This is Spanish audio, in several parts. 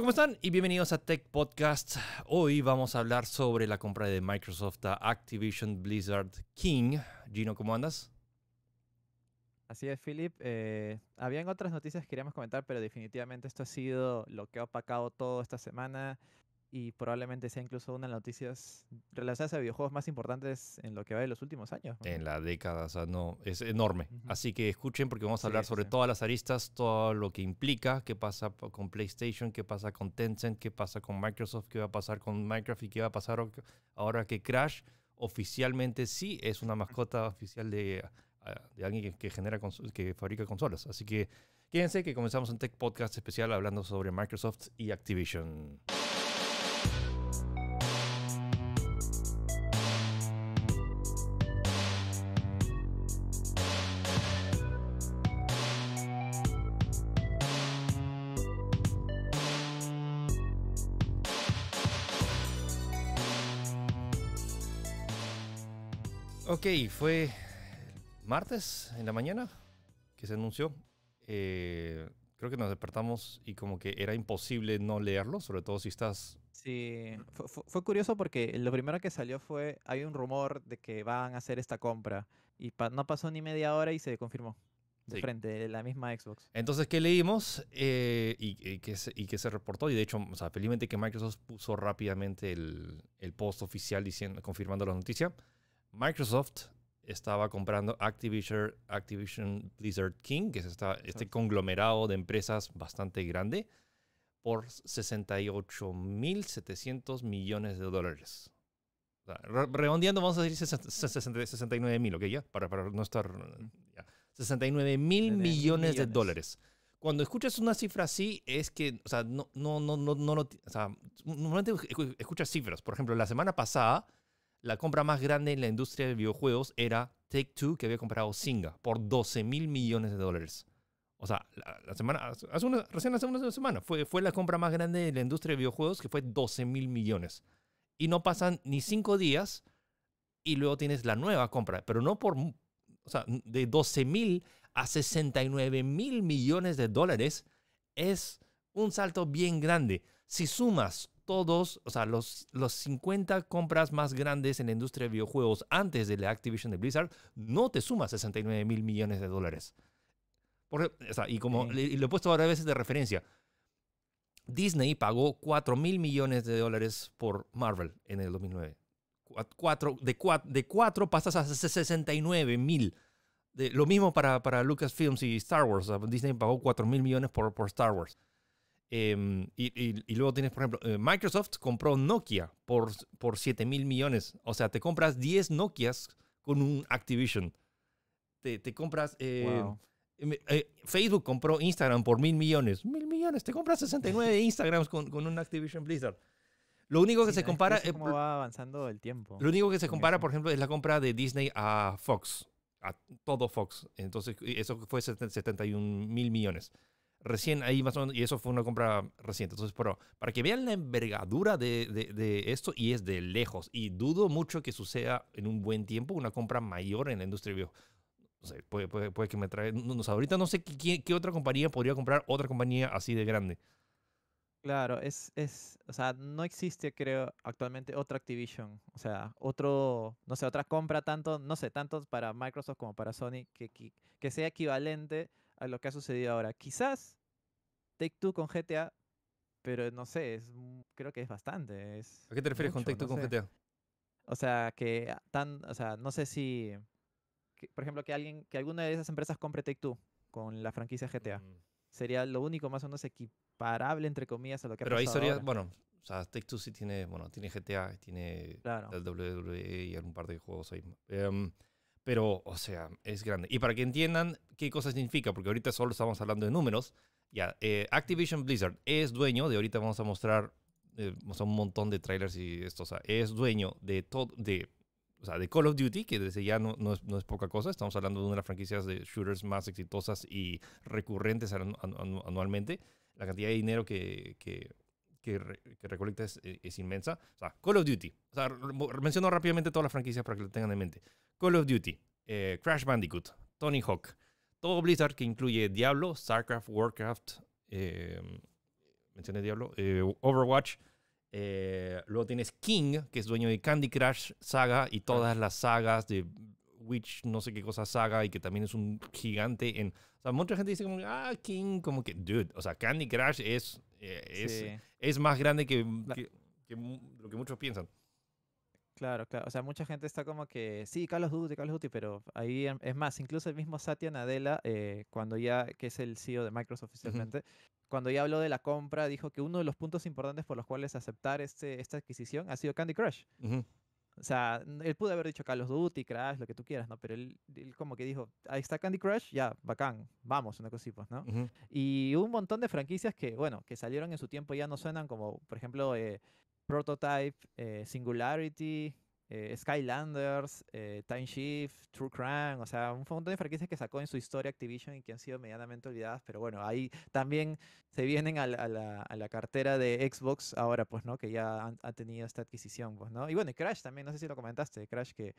¿cómo están? Y bienvenidos a Tech Podcast. Hoy vamos a hablar sobre la compra de Microsoft a Activision Blizzard King. Gino, ¿cómo andas? Así es, Philip. Eh, habían otras noticias que queríamos comentar, pero definitivamente esto ha sido lo que ha opacado todo esta semana y probablemente sea incluso una de las noticias relacionadas a videojuegos más importantes en lo que va de los últimos años. En la década, o sea, no, es enorme. Así que escuchen porque vamos a hablar sobre todas las aristas, todo lo que implica, qué pasa con PlayStation, qué pasa con Tencent, qué pasa con Microsoft, qué va a pasar con Minecraft y qué va a pasar ahora que Crash oficialmente sí es una mascota oficial de, de alguien que, genera que fabrica consolas. Así que quédense que comenzamos un Tech Podcast especial hablando sobre Microsoft y Activision. Ok, fue martes en la mañana que se anunció. Eh, creo que nos despertamos y como que era imposible no leerlo, sobre todo si estás... Sí, fue, curioso porque lo primero que salió fue, hay un rumor de que van a hacer esta compra y no pasó ni media hora y se confirmó. De frente, de la misma Xbox. Entonces, ¿qué leímos? Eh, y, y, que se, reportó. Y de hecho, felizmente que Microsoft puso rápidamente el, el post oficial diciendo, confirmando la noticia. Microsoft estaba comprando Activision, Activision Blizzard King, que es este conglomerado de empresas bastante grande, por 68.700 millones de dólares. O redondeando, vamos a decir 69.000, ¿ok? Ya, para, no estar. 69.000 millones, de dólares. Cuando escuchas una cifra así, es que, o sea, no, no, no, no, no, o sea, normalmente escuchas cifras. Por ejemplo, la semana pasada la compra más grande en la industria de videojuegos era Take Two, que había comprado Singa por 12 mil millones de dólares. O sea, la, semana, hace una, recién hace una semana fue, fue la compra más grande en la industria de videojuegos, que fue 12 mil millones. Y no pasan ni cinco días y luego tienes la nueva compra, pero no por, o sea, de 12 mil a 69 mil millones de dólares es un salto bien grande. Si sumas todos, o sea, los, los 50 compras más grandes en la industria de videojuegos antes de la Activision de Blizzard, no te suma 69 mil millones de dólares. y como lo he puesto ahora a veces de referencia, Disney pagó 4 mil millones de dólares por Marvel en el 2009. de, 4 de pasas a 69 mil. Lo mismo para, para Lucasfilms y Star Wars. Disney pagó 4 mil millones por Star Wars. Em, y, luego tienes, por ejemplo, eh, Microsoft compró Nokia por, por 7 mil millones. O sea, te compras 10 Nokias con un Activision. Te, compras... Eh, em, eh, Facebook compró Instagram por mil millones. Mil millones. Te compras 69 Instagrams con, con un Activision Blizzard. Lo único que se compara... Es va avanzando el tiempo. Lo único que se compara, por ejemplo, es la compra de Disney a Fox. A todo Fox. Entonces, eso fue 71 mil millones recién ahí más o menos, y eso fue una compra reciente. Entonces, pero para que vean la envergadura de, esto, y es de lejos, y dudo mucho que suceda en un buen tiempo una compra mayor en la industria bio. no sé, puede, puede, que me trae. No, ahorita no sé qué, otra compañía podría comprar otra compañía así de grande. Claro, es, es, o sea, no existe, creo, actualmente otra Activision, o sea, otro, no sé, otra compra tanto, no sé, tanto para Microsoft como para Sony, que, que sea equivalente a lo que ha sucedido ahora. Quizás Take Two con GTA, pero no sé, es, creo que es bastante. Es ¿A qué te refieres con Take Two con GTA? O sea, que tan, o sea, no sé si, por ejemplo, que alguien, que alguna de esas empresas compre Take Two con la franquicia GTA. Mm. Sería lo único más o menos equiparable, entre comillas, a lo que Pero ha pasado ahí sería, bueno, o sea, Take Two sí tiene, bueno, tiene GTA, tiene el WWE y algún par de juegos ahí. Em, pero, o sea, es grande. Y para que entiendan qué cosa significa, porque ahorita solo estamos hablando de números, ya, eh, Activision Blizzard es dueño, de ahorita vamos a mostrar eh, un montón de trailers y esto, o sea, es dueño de todo, de, o sea, de Call of Duty, que desde ya no, no, es, no, es, poca cosa, estamos hablando de una de las franquicias de shooters más exitosas y recurrentes anualmente, la cantidad de dinero que, que que, recolecta eh, es, inmensa. O sea, Call of Duty. O sea, menciono rápidamente todas las franquicias para que lo tengan en mente. Call of Duty, eh, Crash Bandicoot, Tony Hawk. Todo Blizzard que incluye Diablo, StarCraft, Warcraft, eh, mencioné Diablo, Overwatch. luego tienes King, que es dueño de Candy Crush Saga y todas las sagas de Witch, no sé qué cosa saga, y que también es un gigante en... O sea, mucha gente dice como, ah, King, como que, dude, o sea, Candy Crush es, eh, es, más grande que, lo que muchos piensan. Claro, claro. O sea, mucha gente está como que, sí, Carlos Duty, Carlos Duty, pero ahí, em, es más, incluso el mismo Satya Nadella, eh, cuando ya, que es el CEO de Microsoft oficialmente, cuando ya habló de la compra, dijo que uno de los puntos importantes por los cuales aceptar este, esta adquisición ha sido Candy Crush. O sea, él pudo haber dicho Carlos of Duty, Crash, lo que tú quieras, ¿no? Pero él, como que dijo, ahí está Candy Crush, ya, bacán, vamos, una cosita, pues, ¿no? Y un montón de franquicias que, bueno, que salieron en su tiempo y ya no suenan como, por ejemplo, eh, Prototype, eh, Singularity, eh, Skylanders, eh, Time Shift, True Crime, o sea, un montón de franquicias que sacó en su historia Activision y que han sido medianamente olvidadas, pero bueno, ahí también se vienen a la, cartera de Xbox ahora, pues, ¿no? Que ya ha tenido esta adquisición, pues, ¿no? Y bueno, Crash también, no sé si lo comentaste, Crash, que,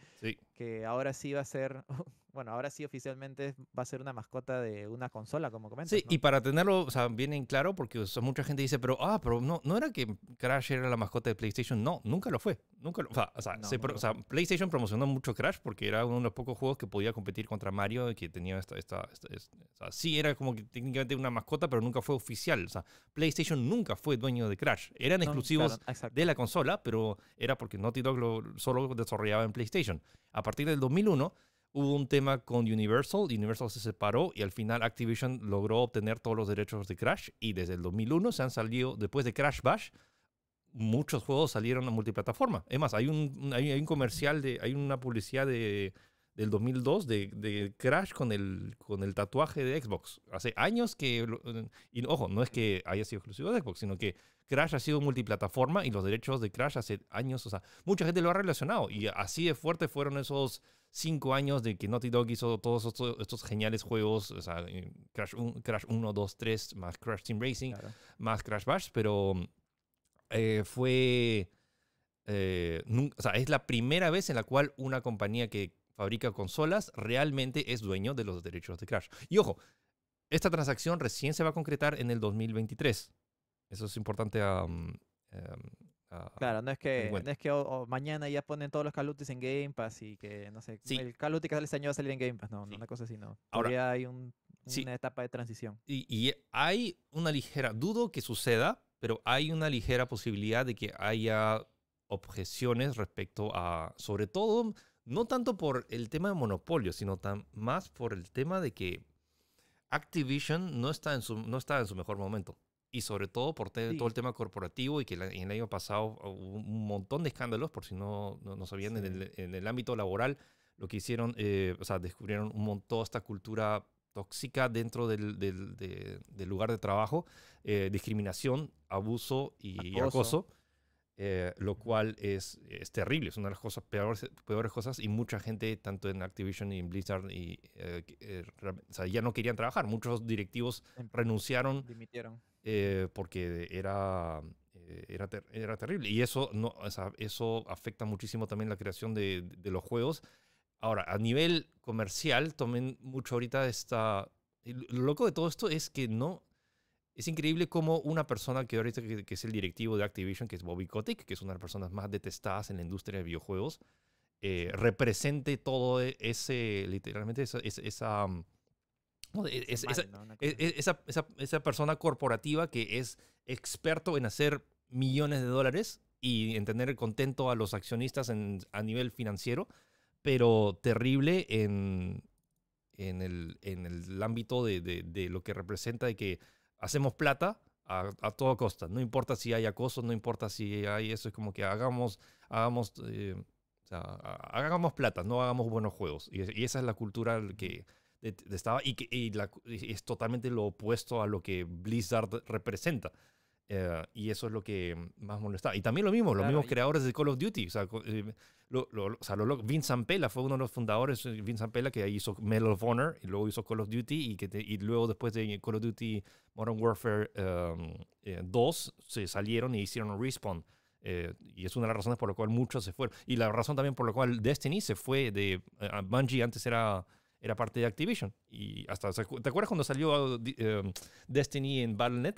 que ahora sí va a ser bueno, ahora sí oficialmente va a ser una mascota de una consola, como comentas. Sí, y para tenerlo o sea, bien en claro, porque mucha gente dice, pero, ah, pero no, no era que Crash era la mascota de PlayStation. No, nunca lo fue. Nunca lo, o, sea, o sea, PlayStation promocionó mucho Crash porque era uno de los pocos juegos que podía competir contra Mario y que tenía esta, esta, esta, sí, era como que técnicamente una mascota, pero nunca fue oficial. O sea, PlayStation nunca fue dueño de Crash. Eran exclusivos de la consola, pero era porque Naughty Dog lo, solo desarrollaba en PlayStation. A partir del 2001 hubo un tema con Universal, Universal se separó y al final Activision logró obtener todos los derechos de Crash y desde el 2001 se han salido, después de Crash Bash, muchos juegos salieron a multiplataforma. Es más, hay un, comercial, de, hay una publicidad de, del 2002 de, Crash con el, con el tatuaje de Xbox. Hace años que, y ojo, no es que haya sido exclusivo de Xbox, sino que Crash ha sido multiplataforma y los derechos de Crash hace años, o sea, mucha gente lo ha relacionado y así de fuerte fueron esos cinco años de que Naughty Dog hizo todos estos, geniales juegos, o sea, eh, Crash, 1, 2, 3, más Crash Team Racing, más Crash Bash, pero eh, fue... Eh, o sea, es la primera vez en la cual una compañía que fabrica consolas realmente es dueño de los derechos de Crash. Y ojo, esta transacción recién se va a concretar en el 2023. Eso es importante a Ah, ah, claro, no es que, no es que mañana ya ponen todos los Calutis en Game Pass y que, no sé, el Call que sale este año va a salir en Game Pass, no, no no una cosa así, no. Ahora hay un, una etapa de transición. Y, y, hay una ligera, dudo que suceda, pero hay una ligera posibilidad de que haya objeciones respecto a, sobre todo, no tanto por el tema de monopolio, sino tan, más por el tema de que Activision no está en su, no está en su mejor momento y sobre todo por todo el tema corporativo y que en el año pasado ah, hubo un montón de escándalos, por si no, no, sabían, en, el, ámbito laboral lo que hicieron, eh, o sea, descubrieron un montón toda esta cultura tóxica dentro del, lugar de trabajo, eh, discriminación, abuso y acoso. Eh, lo cual es, es, terrible, es una de las cosas peores, peores cosas y mucha gente, tanto en Activision y en Blizzard, y, o sea, ya no querían trabajar. Muchos directivos em, renunciaron. Dimitieron eh, porque era, eh, era, era, terrible. Y eso, no, eso afecta muchísimo también la creación de, los juegos. Ahora, a nivel comercial, tomen mucho ahorita esta... Lo loco de todo esto es que no... Es increíble cómo una persona que ahorita que, es el directivo de Activision, que es Bobby Kotick, que es una de las personas más detestadas en la industria de videojuegos, eh, represente todo e, ese, literalmente, esa mm, e-, e-, esa, esa, esa, persona corporativa que es experto en hacer millones de dólares y en tener contento a los accionistas en, a nivel financiero, pero terrible en, en, el, en el ámbito de, lo que representa de que hacemos plata a, toda costa. No importa si hay acoso, no importa si hay eso, es como que hagamos, hagamos, eh, hagamos plata, no hagamos buenos juegos. Y, y esa es la cultura que estaba, y, y es totalmente lo opuesto a lo que Blizzard representa. Eh, y eso es lo que más molestaba. Y también lo mismo, los mismos creadores de Call of Duty. O sea, eh, lo, lo, Vince fue uno de los fundadores, eh, Vince Ampella, que hizo Medal of Honor y luego hizo Call of Duty y, que y luego después de Call of Duty Modern Warfare 2 em, se salieron y hicieron Respawn. y es una de las razones por la cual muchos se fueron. Y la razón también por la cual Destiny se fue de Bungie, antes era era parte de Activision. Y hasta, ¿te acuerdas cuando salió em, Destiny en Battle.net?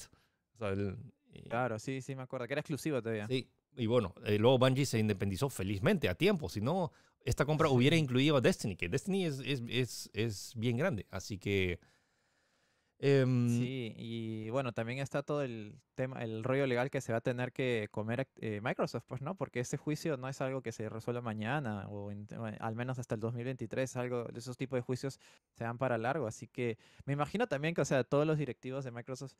claro, sí, sí, me acuerdo, que era exclusiva todavía. Sí, y bueno, eh, luego Bungie se independizó felizmente a tiempo, si no, esta compra hubiera incluido a Destiny, que Destiny es, es, es, es bien grande, así que Em, sí, y bueno, también está todo el tema, el rollo legal que se va a tener que comer eh, Microsoft, pues, ¿no? Porque ese juicio no es algo que se resuelva mañana o al menos hasta el 2023, algo de esos tipos de juicios se dan para largo, así que me imagino también que, o sea, todos los directivos de Microsoft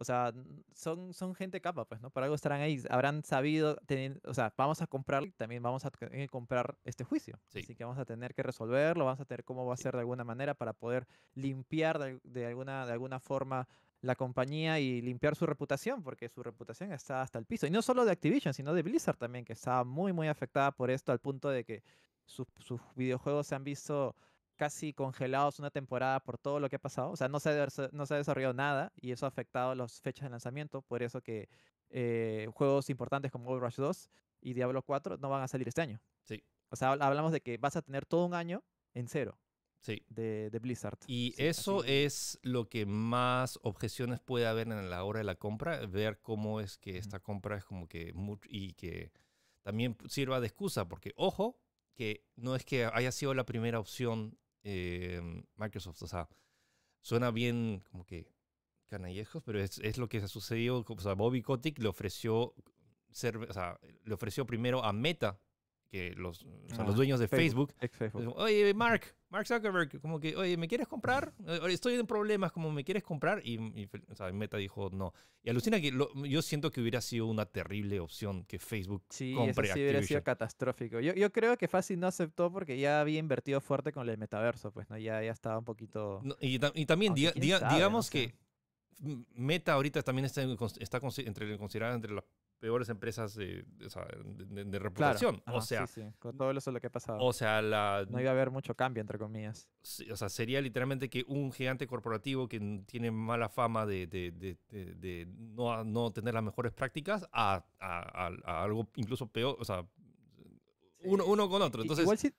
o sea, son, son gente capa, pues, ¿no? Para algo estarán ahí. Habrán sabido, tener, o sea, vamos a comprar, también vamos a tener comprar este juicio. Así que vamos a tener que resolverlo, vamos a tener cómo va a ser de alguna manera para poder limpiar de, alguna, de alguna forma la compañía y limpiar su reputación, porque su reputación está hasta el piso. Y no solo de Activision, sino de Blizzard también, que está muy, muy afectada por esto, al punto de que sus, sus videojuegos se han visto casi congelados una temporada por todo lo que ha pasado. O sea, no se, ha, no se ha desarrollado nada y eso ha afectado las fechas de lanzamiento. Por eso que eh, juegos importantes como Overwatch 2 y Diablo 4 no van a salir este año. Sí. O sea, hablamos de que vas a tener todo un año en cero. Sí. De, Blizzard. Y eso es lo que más objeciones puede haber en la hora de la compra, ver cómo es que esta compra es como que y que también sirva de excusa, porque ojo, que no es que haya sido la primera opción Em, Microsoft. O sea, suena bien como que canallejos, pero es, lo que ha sucedido. O sea, Bobby Kotick le ofreció, le ofreció primero a Meta que los, los ah, dueños de Facebook, Oye, Mark, Mark Zuckerberg, como que, oye, ¿me quieres comprar? Eh, estoy en problemas, como me quieres comprar. Y, Meta dijo no. Y alucina que yo siento que hubiera sido una terrible opción que Facebook sí, eso sí hubiera sido catastrófico. Yo, creo que Fácil no aceptó porque ya había invertido fuerte con el metaverso, pues, ¿no? Ya, ya estaba un poquito. y, también, digamos que Meta ahorita también está, está considerada entre las peores empresas de, de, reputación. o sea, con todo eso lo que ha pasado. O sea, la, no iba a haber mucho cambio, entre comillas. O sea, sería literalmente que un gigante corporativo que tiene mala fama de, no, tener las mejores prácticas a, algo incluso peor, o sea, uno, con otro. Entonces, Igual si,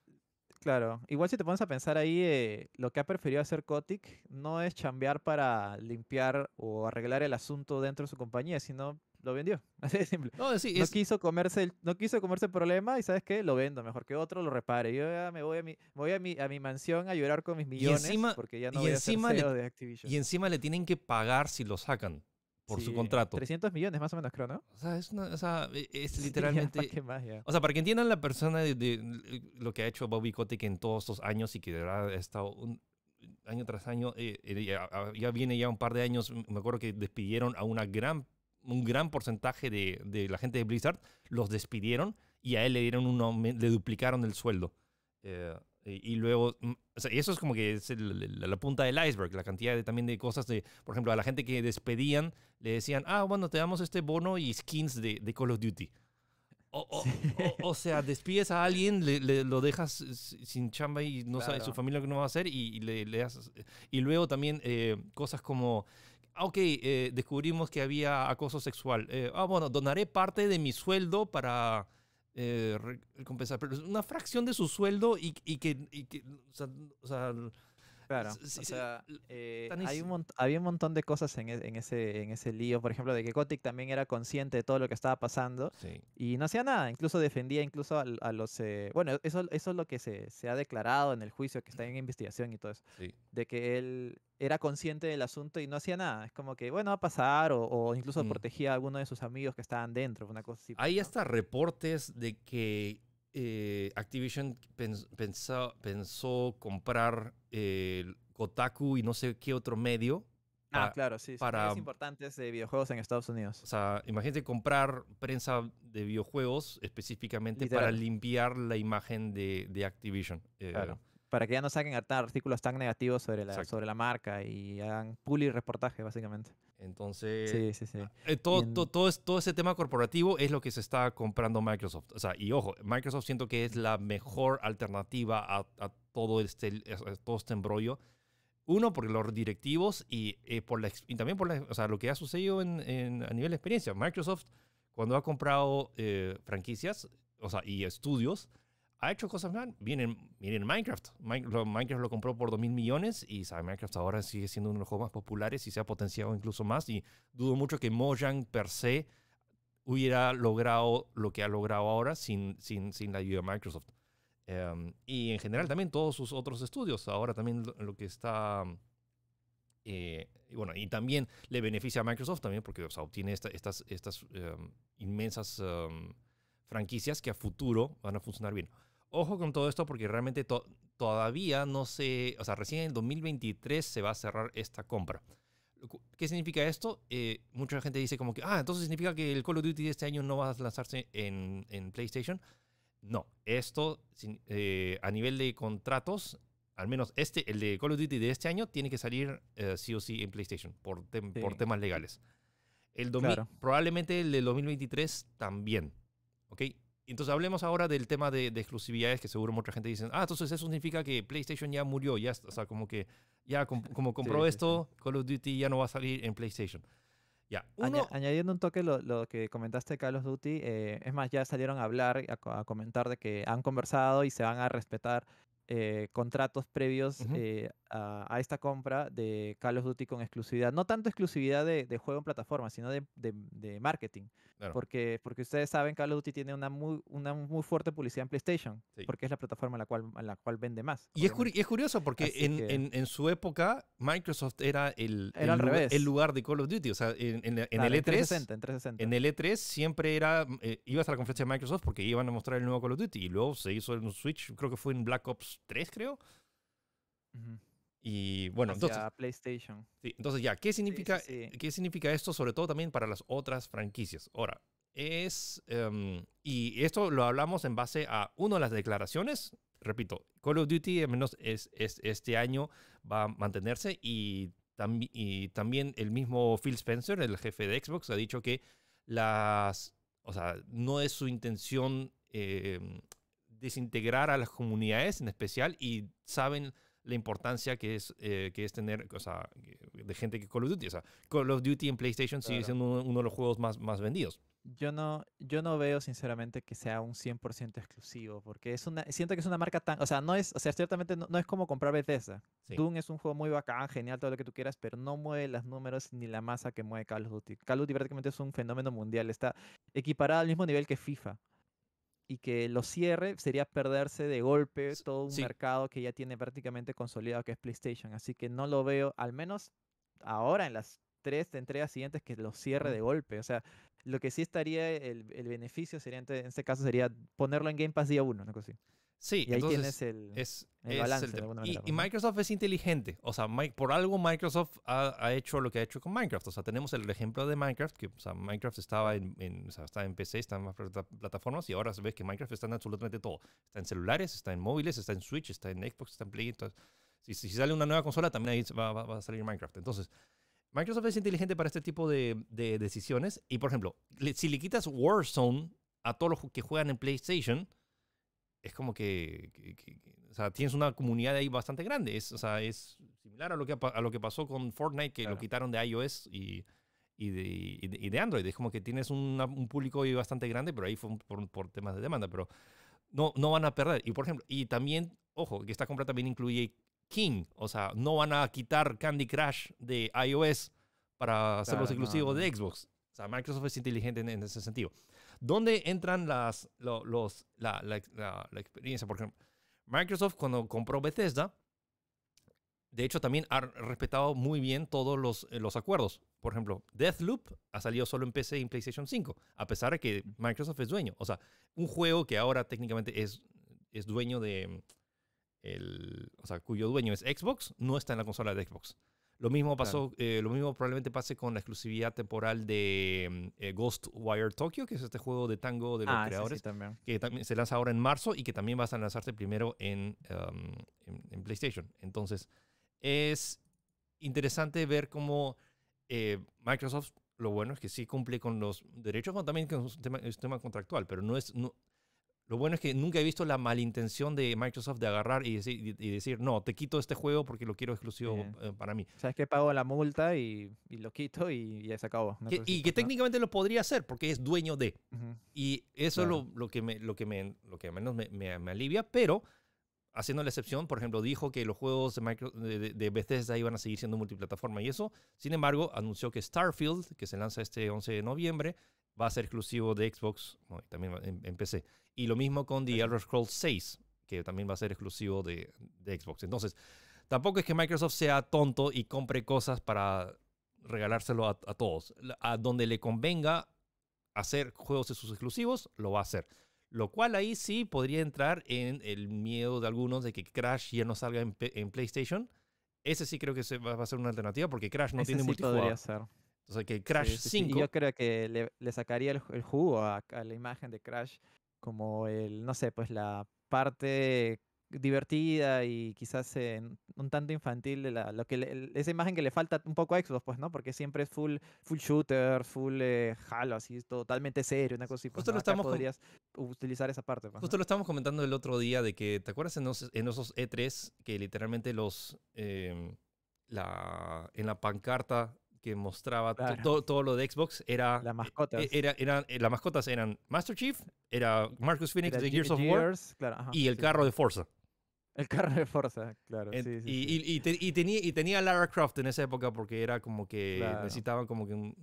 Claro, igual si te pones a pensar ahí, eh, lo que ha preferido hacer Cotic no es chambear para limpiar o arreglar el asunto dentro de su compañía, sino lo vendió. Así de simple. No, quiso comerse el, no quiso comerse problema y ¿sabes qué? Lo vendo mejor que otro, lo repare. Yo ya me voy a mi, voy a mi, a mi mansión a llorar con mis millones porque ya no voy encima de Activision. Y encima le tienen que pagar si lo sacan por su contrato. 300 millones más o menos, creo, ¿no? O sea, es, una, o sea, e, literalmente... o sea, para que entiendan la persona de, lo que ha hecho Bobby Kotick en todos estos años y que de verdad ha estado... Un, año tras año, eh, eh, ya, viene ya un par de años, me acuerdo que despidieron a una gran un gran porcentaje de, de, la gente de Blizzard los despidieron y a él le dieron un le duplicaron el sueldo. Eh, y, luego, mm, o sea, eso es como que es la, punta del iceberg, la cantidad de, también de cosas de, por ejemplo, a la gente que despedían, le decían, ah, bueno, te damos este bono y skins de, Call of Duty. O, o, o, sea, despides a alguien, le, lo dejas sin chamba y no sabe su familia que no va a hacer y, le, das eh, Y luego también eh, cosas como Ah, ok, eh, descubrimos que había acoso sexual. Eh, ah, bueno, donaré parte de mi sueldo para eh, compensar, pero una fracción de su sueldo y, que, o sea, Claro, o sea, eh, hay había un montón de cosas e, en, ese, en ese lío, por ejemplo, de que Kotick también era consciente de todo lo que estaba pasando y no hacía nada, incluso defendía incluso a, los... Eh, bueno, eso, eso es lo que se, ha declarado en el juicio, que está en investigación y todo eso, de que él era consciente del asunto y no hacía nada, es como que, bueno, va a pasar, o, incluso mm. protegía a alguno de sus amigos que estaban dentro, una cosa pues, Hay hasta reportes de que eh, Activision pensó, comprar eh, Kotaku y no sé qué otro medio. ah, claro, sí. Para importantes de videojuegos en Estados Unidos. O sea, imagínate comprar prensa de videojuegos específicamente para limpiar la imagen de, Activision. Eh. Para que ya no saquen artículos tan negativos sobre la, sobre la marca y hagan y reportaje, básicamente. Entonces, ah, eh, todo, todo, todo, ese tema corporativo es lo que se está comprando Microsoft. O sea, y ojo, Microsoft siento que es la mejor alternativa a, todo, este, todo este embrollo. Uno, por los directivos y, eh, por la, y también por o sea, lo que ha sucedido en, a nivel de experiencia. Microsoft, cuando ha comprado eh, franquicias o sea, y estudios, ha hecho cosas mal. Miren, miren Minecraft. Minecraft lo compró por 2000 mil millones y sabe, Minecraft ahora sigue siendo uno de los juegos más populares y se ha potenciado incluso más. Y dudo mucho que Mojang per se hubiera logrado lo que ha logrado ahora sin, sin, sin la ayuda de Microsoft. Em, y en general también todos sus otros estudios. Ahora también lo, que está... Eh, bueno, y también le beneficia a Microsoft también porque obtiene estas, estas em, inmensas em, franquicias que a futuro van a funcionar bien. Ojo con todo esto porque realmente todavía no se, o sea, recién en 2023 se va a cerrar esta compra. ¿Qué significa esto? Eh, mucha gente dice como que, ah, entonces significa que el Call of Duty de este año no va a lanzarse en, PlayStation. No, esto eh, a nivel de contratos, al menos este, el de Call of Duty de este año, tiene que salir eh, sí o sí en PlayStation por, por temas legales. El Probablemente el de 2023 también. ¿Ok? Entonces hablemos ahora del tema de, exclusividades que seguro mucha gente dice, ah, entonces eso significa que PlayStation ya murió, ya, o sea, como que ya como compró esto, Call of Duty ya no va a salir en PlayStation. Ya, uno... añadiendo un toque lo, lo, que comentaste Call of Duty, eh, es más, ya salieron a hablar, a, comentar de que han conversado y se van a respetar eh, contratos previos eh, a, esta compra de Call of Duty con exclusividad. No tanto exclusividad de, juego en plataforma, sino de, de marketing. Porque, porque ustedes saben que Call of Duty tiene una muy, una muy fuerte publicidad en PlayStation, porque es la plataforma en la cual, en la cual vende más. Y es, curioso porque en, en, su época Microsoft era el, al lugar, revés. el, lugar de Call of Duty. O sea, en, el E3. E en, el e siempre era. Eh, ibas a la conferencia de Microsoft porque iban a mostrar el nuevo Call of Duty. Y luego se hizo en un Switch, creo que fue en Black Ops 3, creo. Y bueno, entonces. PlayStation. Sí, entonces ya, ¿qué significa, ¿qué significa esto? Sobre todo también para las otras franquicias. Ahora, es. Em, y esto lo hablamos en base a, una de las declaraciones. Repito, Call of Duty, al menos es, es, este año, va a mantenerse. Y, también y también el mismo Phil Spencer, el jefe de Xbox, ha dicho que las. O sea, no es su intención em, desintegrar a las comunidades en especial y saben la importancia que es, eh, que es tener, o sea, de gente que Call of Duty. O sea, Call of Duty en PlayStation sigue siendo uno, de los juegos más, más vendidos. Yo no, yo no veo sinceramente que sea un 100% exclusivo, porque es una, siento que es una marca tan, o sea, no es, o sea, ciertamente no, es como comprar Bethesda. Doom es un juego muy bacán, genial, todo lo que tú quieras, pero no mueve los números ni la masa que mueve Call of Duty. Call of Duty prácticamente es un fenómeno mundial, está equiparado al mismo nivel que FIFA y que lo cierre sería perderse de golpe todo un mercado que ya tiene prácticamente consolidado que es PlayStation. Así que no lo veo, al menos ahora en las tres entregas siguientes que lo cierre de golpe. O sea, lo que sí estaría el, el beneficio sería, en este, este caso, sería ponerlo en Game Pass día uno, una cosa así. Sí, y ahí tienes el, es, el balance. y, pues, Microsoft es inteligente. O sea, por algo Microsoft ha, ha, hecho lo que ha hecho con Minecraft. O sea, tenemos el ejemplo de Minecraft, que o sea, Minecraft estaba en, en en PC, está en más plataformas, y ahora ves que Minecraft está en absolutamente todo. Está en celulares, está en móviles, está en Switch, está en Xbox, está en Play. Entonces, si, sale una nueva consola, también ahí va, a salir Minecraft. Entonces, Microsoft es inteligente para este tipo de, de decisiones. Y, por ejemplo, si le quitas Warzone a todos los que juegan en PlayStation es como que, o sea, tienes una comunidad ahí bastante grande. Es, o sea, es similar a lo que, a lo que pasó con Fortnite, que lo quitaron de iOS y, y, de, de, Android. Es como que tienes un público ahí bastante grande, pero ahí fue por, por, temas de demanda. Pero no, no van a perder. Y por ejemplo, y también, ojo, que esta compra también incluye King. O sea, no van a quitar Candy Crush de iOS para hacerlos exclusivos de Xbox. O sea, Microsoft es inteligente en ese sentido. ¿Dónde entran las, los, la, experiencia? Por ejemplo, Microsoft cuando compró Bethesda, de hecho también ha respetado muy bien todos los, eh, los acuerdos. Por ejemplo, Deathloop ha salido solo en PC y en PlayStation 5, a pesar de que Microsoft es dueño. O sea, un juego que ahora técnicamente es, es dueño de... o sea, cuyo dueño es Xbox, no está en la consola de Xbox. Lo mismo pasó, eh, lo mismo probablemente pase con la exclusividad temporal de mm, eh, Ghostwire Tokyo, que es este juego de tango de los ah, creadores, que también se lanza ahora en marzo y que también vas a lanzarse primero en, em, PlayStation. Entonces, es interesante ver cómo eh, Microsoft, lo bueno es que sí cumple con los derechos, también con un tema contractual, pero no es, lo bueno es que nunca he visto la malintención de Microsoft de agarrar y decir, no, te quito este juego porque lo quiero exclusivo eh, para mí. Sabes que pago la multa y, lo quito y ya se acabó. y que técnicamente lo podría hacer porque es dueño de. Y eso es lo, que me, lo, que me, lo que menos me, alivia, pero haciendo la excepción, por ejemplo, dijo que los juegos de, de, Bethesda iban a seguir siendo multiplataforma y eso. Sin embargo, anunció que Starfield, que se lanza este 11 de noviembre, va a ser exclusivo de Xbox también empecé en, PC. Y lo mismo con The Elder Scrolls 6, que también va a ser exclusivo de, Xbox. Entonces, tampoco es que Microsoft sea tonto y compre cosas para regalárselo a, todos. A donde le convenga hacer juegos de sus exclusivos, lo va a hacer. Lo cual ahí sí podría entrar en el miedo de algunos de que Crash ya no salga en, PlayStation. Ese sí creo que va, a ser una alternativa porque Crash no tiene sí multijugador. Podría ser. Entonces que Crash 5... yo creo que le, sacaría el, jugo a, la imagen de Crash como el, no sé, pues la parte divertida y quizás un tanto infantil de la, lo que esa imagen que le falta un poco a Xbox, pues, ¿no? Porque siempre es full, full shooter, full halo, eh, así, totalmente serio, una cosa así, pues, Justo lo estamos podrías utilizar esa parte. Pues, Justo lo estábamos comentando el otro día de que, ¿te acuerdas en, esos E3 e que literalmente los... Em, la, en la pancarta que mostraba todo, lo de Xbox era... Las eh, mascotas. E-, era, eh, las mascotas eran Master Chief, era Marcus Phoenix de Gears, of War y el carro de Forza. El carro de Forza, claro. y, tenía, y tenía Lara Croft en esa época porque era como que necesitaban como que un,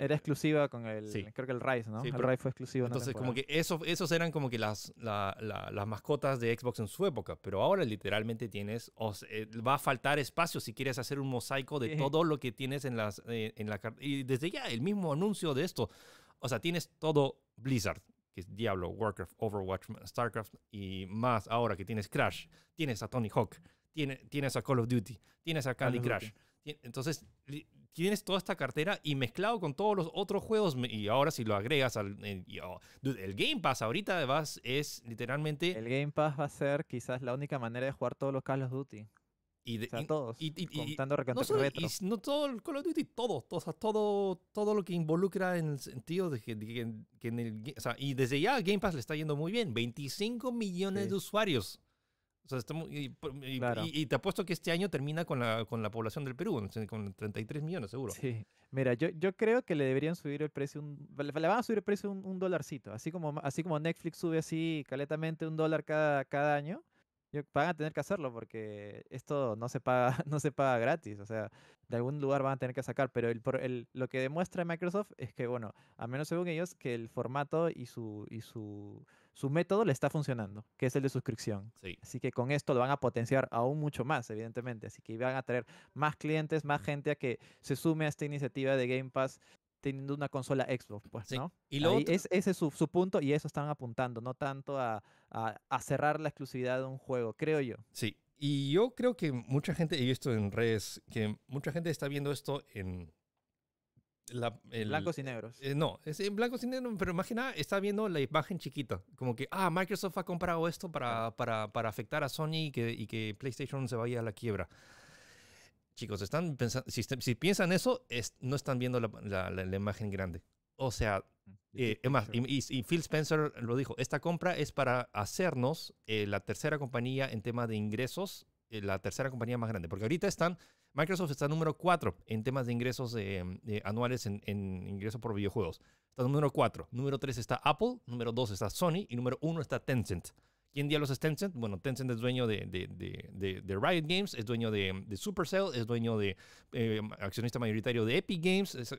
era exclusiva con el. Creo que el Rise, ¿no? el Rise fue exclusivo. Entonces, como que esos, esos eran como que las, las mascotas de Xbox en su época. Pero ahora literalmente tienes. O eh, va a faltar espacio si quieres hacer un mosaico de todo lo que tienes en, las, eh, en la carta. Y desde ya, el mismo anuncio de esto. O sea, tienes todo Blizzard que es Diablo, Warcraft, Overwatch, Starcraft y más ahora que tienes Crash, tienes a Tony Hawk, tiene, tienes a Call of Duty, tienes a Candy Crush. Entonces, tienes toda esta cartera y mezclado con todos los otros juegos. Y ahora, si lo agregas al. Oh, el, Game Pass, ahorita vas, es literalmente. El Game Pass va a ser quizás la única manera de jugar todos los Call of Duty. Y todos. Y, contando retro. Y no todo el Call of Duty, todo. Todo, todo, todo lo que involucra en el sentido de que, en el. y desde ya Game Pass le está yendo muy bien. 25 millones de usuarios y, te apuesto que este año termina con la, con la población del Perú, con 33 millones seguro. mira, yo, yo creo que le deberían subir el precio, le, van a subir el precio un, un, dolarcito, así como, así como Netflix sube así caletamente un dólar cada, cada año, van a tener que hacerlo porque esto no se paga, no se paga gratis, o sea, de algún lugar van a tener que sacar, pero lo que demuestra Microsoft es que, bueno, a menos según ellos, que el formato y su... Y su su método le está funcionando, que es el de suscripción. Sí. Así que con esto lo van a potenciar aún mucho más, evidentemente. Así que van a traer más clientes, más gente a que se sume a esta iniciativa de Game Pass teniendo una consola Xbox, pues, Y es, ese es su, punto y eso están apuntando, no tanto a, a, cerrar la exclusividad de un juego, creo yo. Sí, y yo creo que mucha gente, he visto en redes, que mucha gente está viendo esto en la, blancos y negros. Eh, no, es eh, en blancos y negros, pero imagina, está viendo la imagen chiquita. Como que, ah, Microsoft ha comprado esto para, para, para afectar a Sony y que, y que, PlayStation se vaya a la quiebra. Chicos, están si, piensan eso, es, no están viendo la, la, imagen grande. O sea, mm, eh, es más, y, Phil Spencer lo dijo, esta compra es para hacernos la tercera compañía en tema de ingresos, la tercera compañía más grande. Porque ahorita están Microsoft está número 4 en temas de ingresos eh, eh, anuales en, ingresos por videojuegos. Está número 4. Número 3 está Apple, número 2 está Sony y número 1 está Tencent. ¿Quién diablos es Tencent? Bueno, Tencent es dueño de, Riot Games, es dueño de, Supercell, es dueño de eh, accionista mayoritario de Epic Games,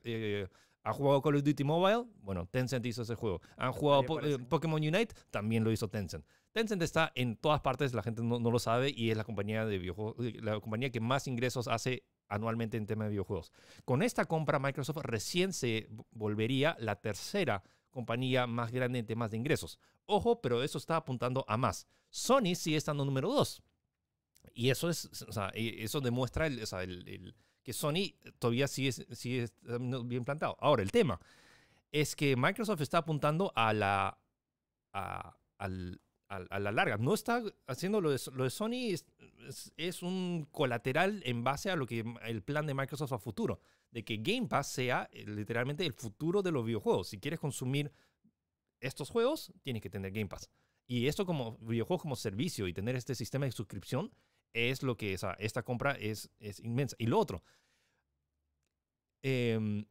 ha jugado Call of Duty Mobile, bueno, Tencent hizo ese juego. Han jugado Pokémon Unite, también lo hizo Tencent. Tencent está en todas partes, la gente no, lo sabe y es la compañía, de eh, la compañía que más ingresos hace anualmente en tema de videojuegos. Con esta compra, Microsoft recién se volvería la tercera compañía más grande en temas de ingresos. Ojo, pero eso está apuntando a más. Sony sigue estando número dos. Y eso, es, o sea, eh, eso demuestra el, o sea, el, que Sony todavía sigue, sigue bien plantado. Ahora, el tema es que Microsoft está apuntando a la, al, a, la larga. No está haciendo lo de, lo de Sony, es, un colateral en base a lo que el plan de Microsoft a futuro, de que Game Pass sea eh, literalmente el futuro de los videojuegos. Si quieres consumir estos juegos, tienes que tener Game Pass. Y esto como videojuegos como servicio y tener este sistema de suscripción es lo que esta compra es, es inmensa. Y lo otro, em,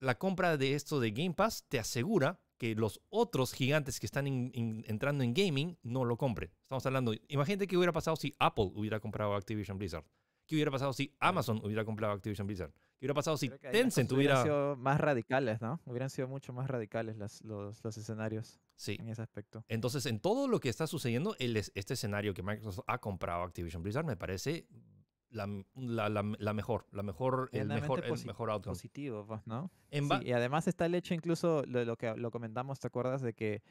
la compra de esto de Game Pass te asegura que los otros gigantes que están entrando en gaming no lo compren. Estamos hablando, imagínate qué hubiera pasado si Apple hubiera comprado Activision Blizzard. ¿Qué hubiera pasado si Amazon hubiera comprado Activision Blizzard? ¿Qué hubiera pasado si Tencent hubiera... Hubieran sido más radicales, ¿no? Hubieran sido mucho más radicales los, escenarios sí. en ese aspecto. Entonces, en todo lo que está sucediendo, este escenario que Microsoft ha comprado Activision Blizzard me parece la, la, mejor, la mejor, el mejor, el mejor outcome. Positivo, pues, ¿no? y además está el hecho incluso, lo, que lo comentamos, ¿te acuerdas? De que,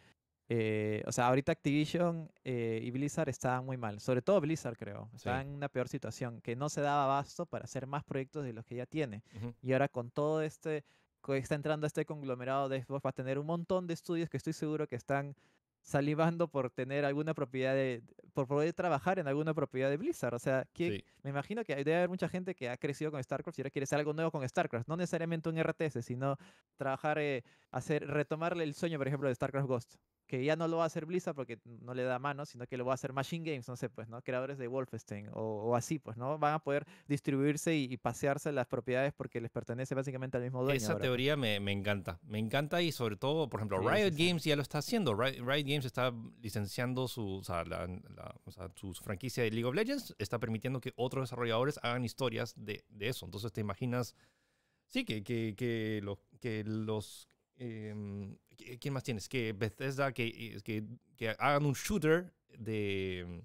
eh, o sea, ahorita Activision eh, y Blizzard estaban muy mal, sobre todo Blizzard creo, estaban en una peor situación, que no se daba abasto para hacer más proyectos de los que ya tiene. Y ahora con todo este, está entrando este conglomerado de Xbox, va a tener un montón de estudios que estoy seguro que están salivando por tener alguna propiedad de, por poder trabajar en alguna propiedad de Blizzard. O sea, me imagino que debe haber mucha gente que ha crecido con StarCraft y ahora quiere hacer algo nuevo con StarCraft. No necesariamente un RTS, sino trabajar, eh, hacer, retomarle el sueño, por ejemplo, de StarCraft Ghost que ya no lo va a hacer Blizzard porque no le da mano, sino que lo va a hacer Machine Games, no sé, pues, ¿no? Creadores de Wolfenstein o, así, pues, ¿no? Van a poder distribuirse y, pasearse las propiedades porque les pertenece básicamente al mismo dueño. Esa pues. teoría me, encanta, me encanta y sobre todo, por ejemplo, Riot Games ya lo está haciendo, Riot, Games está licenciando su, o sea, franquicia de League of Legends, está permitiendo que otros desarrolladores hagan historias de, eso, entonces te imaginas... Sí, que, que, que, que los Em, ¿Quién más tienes? Que Bethesda, que, que, que hagan un shooter de... Em,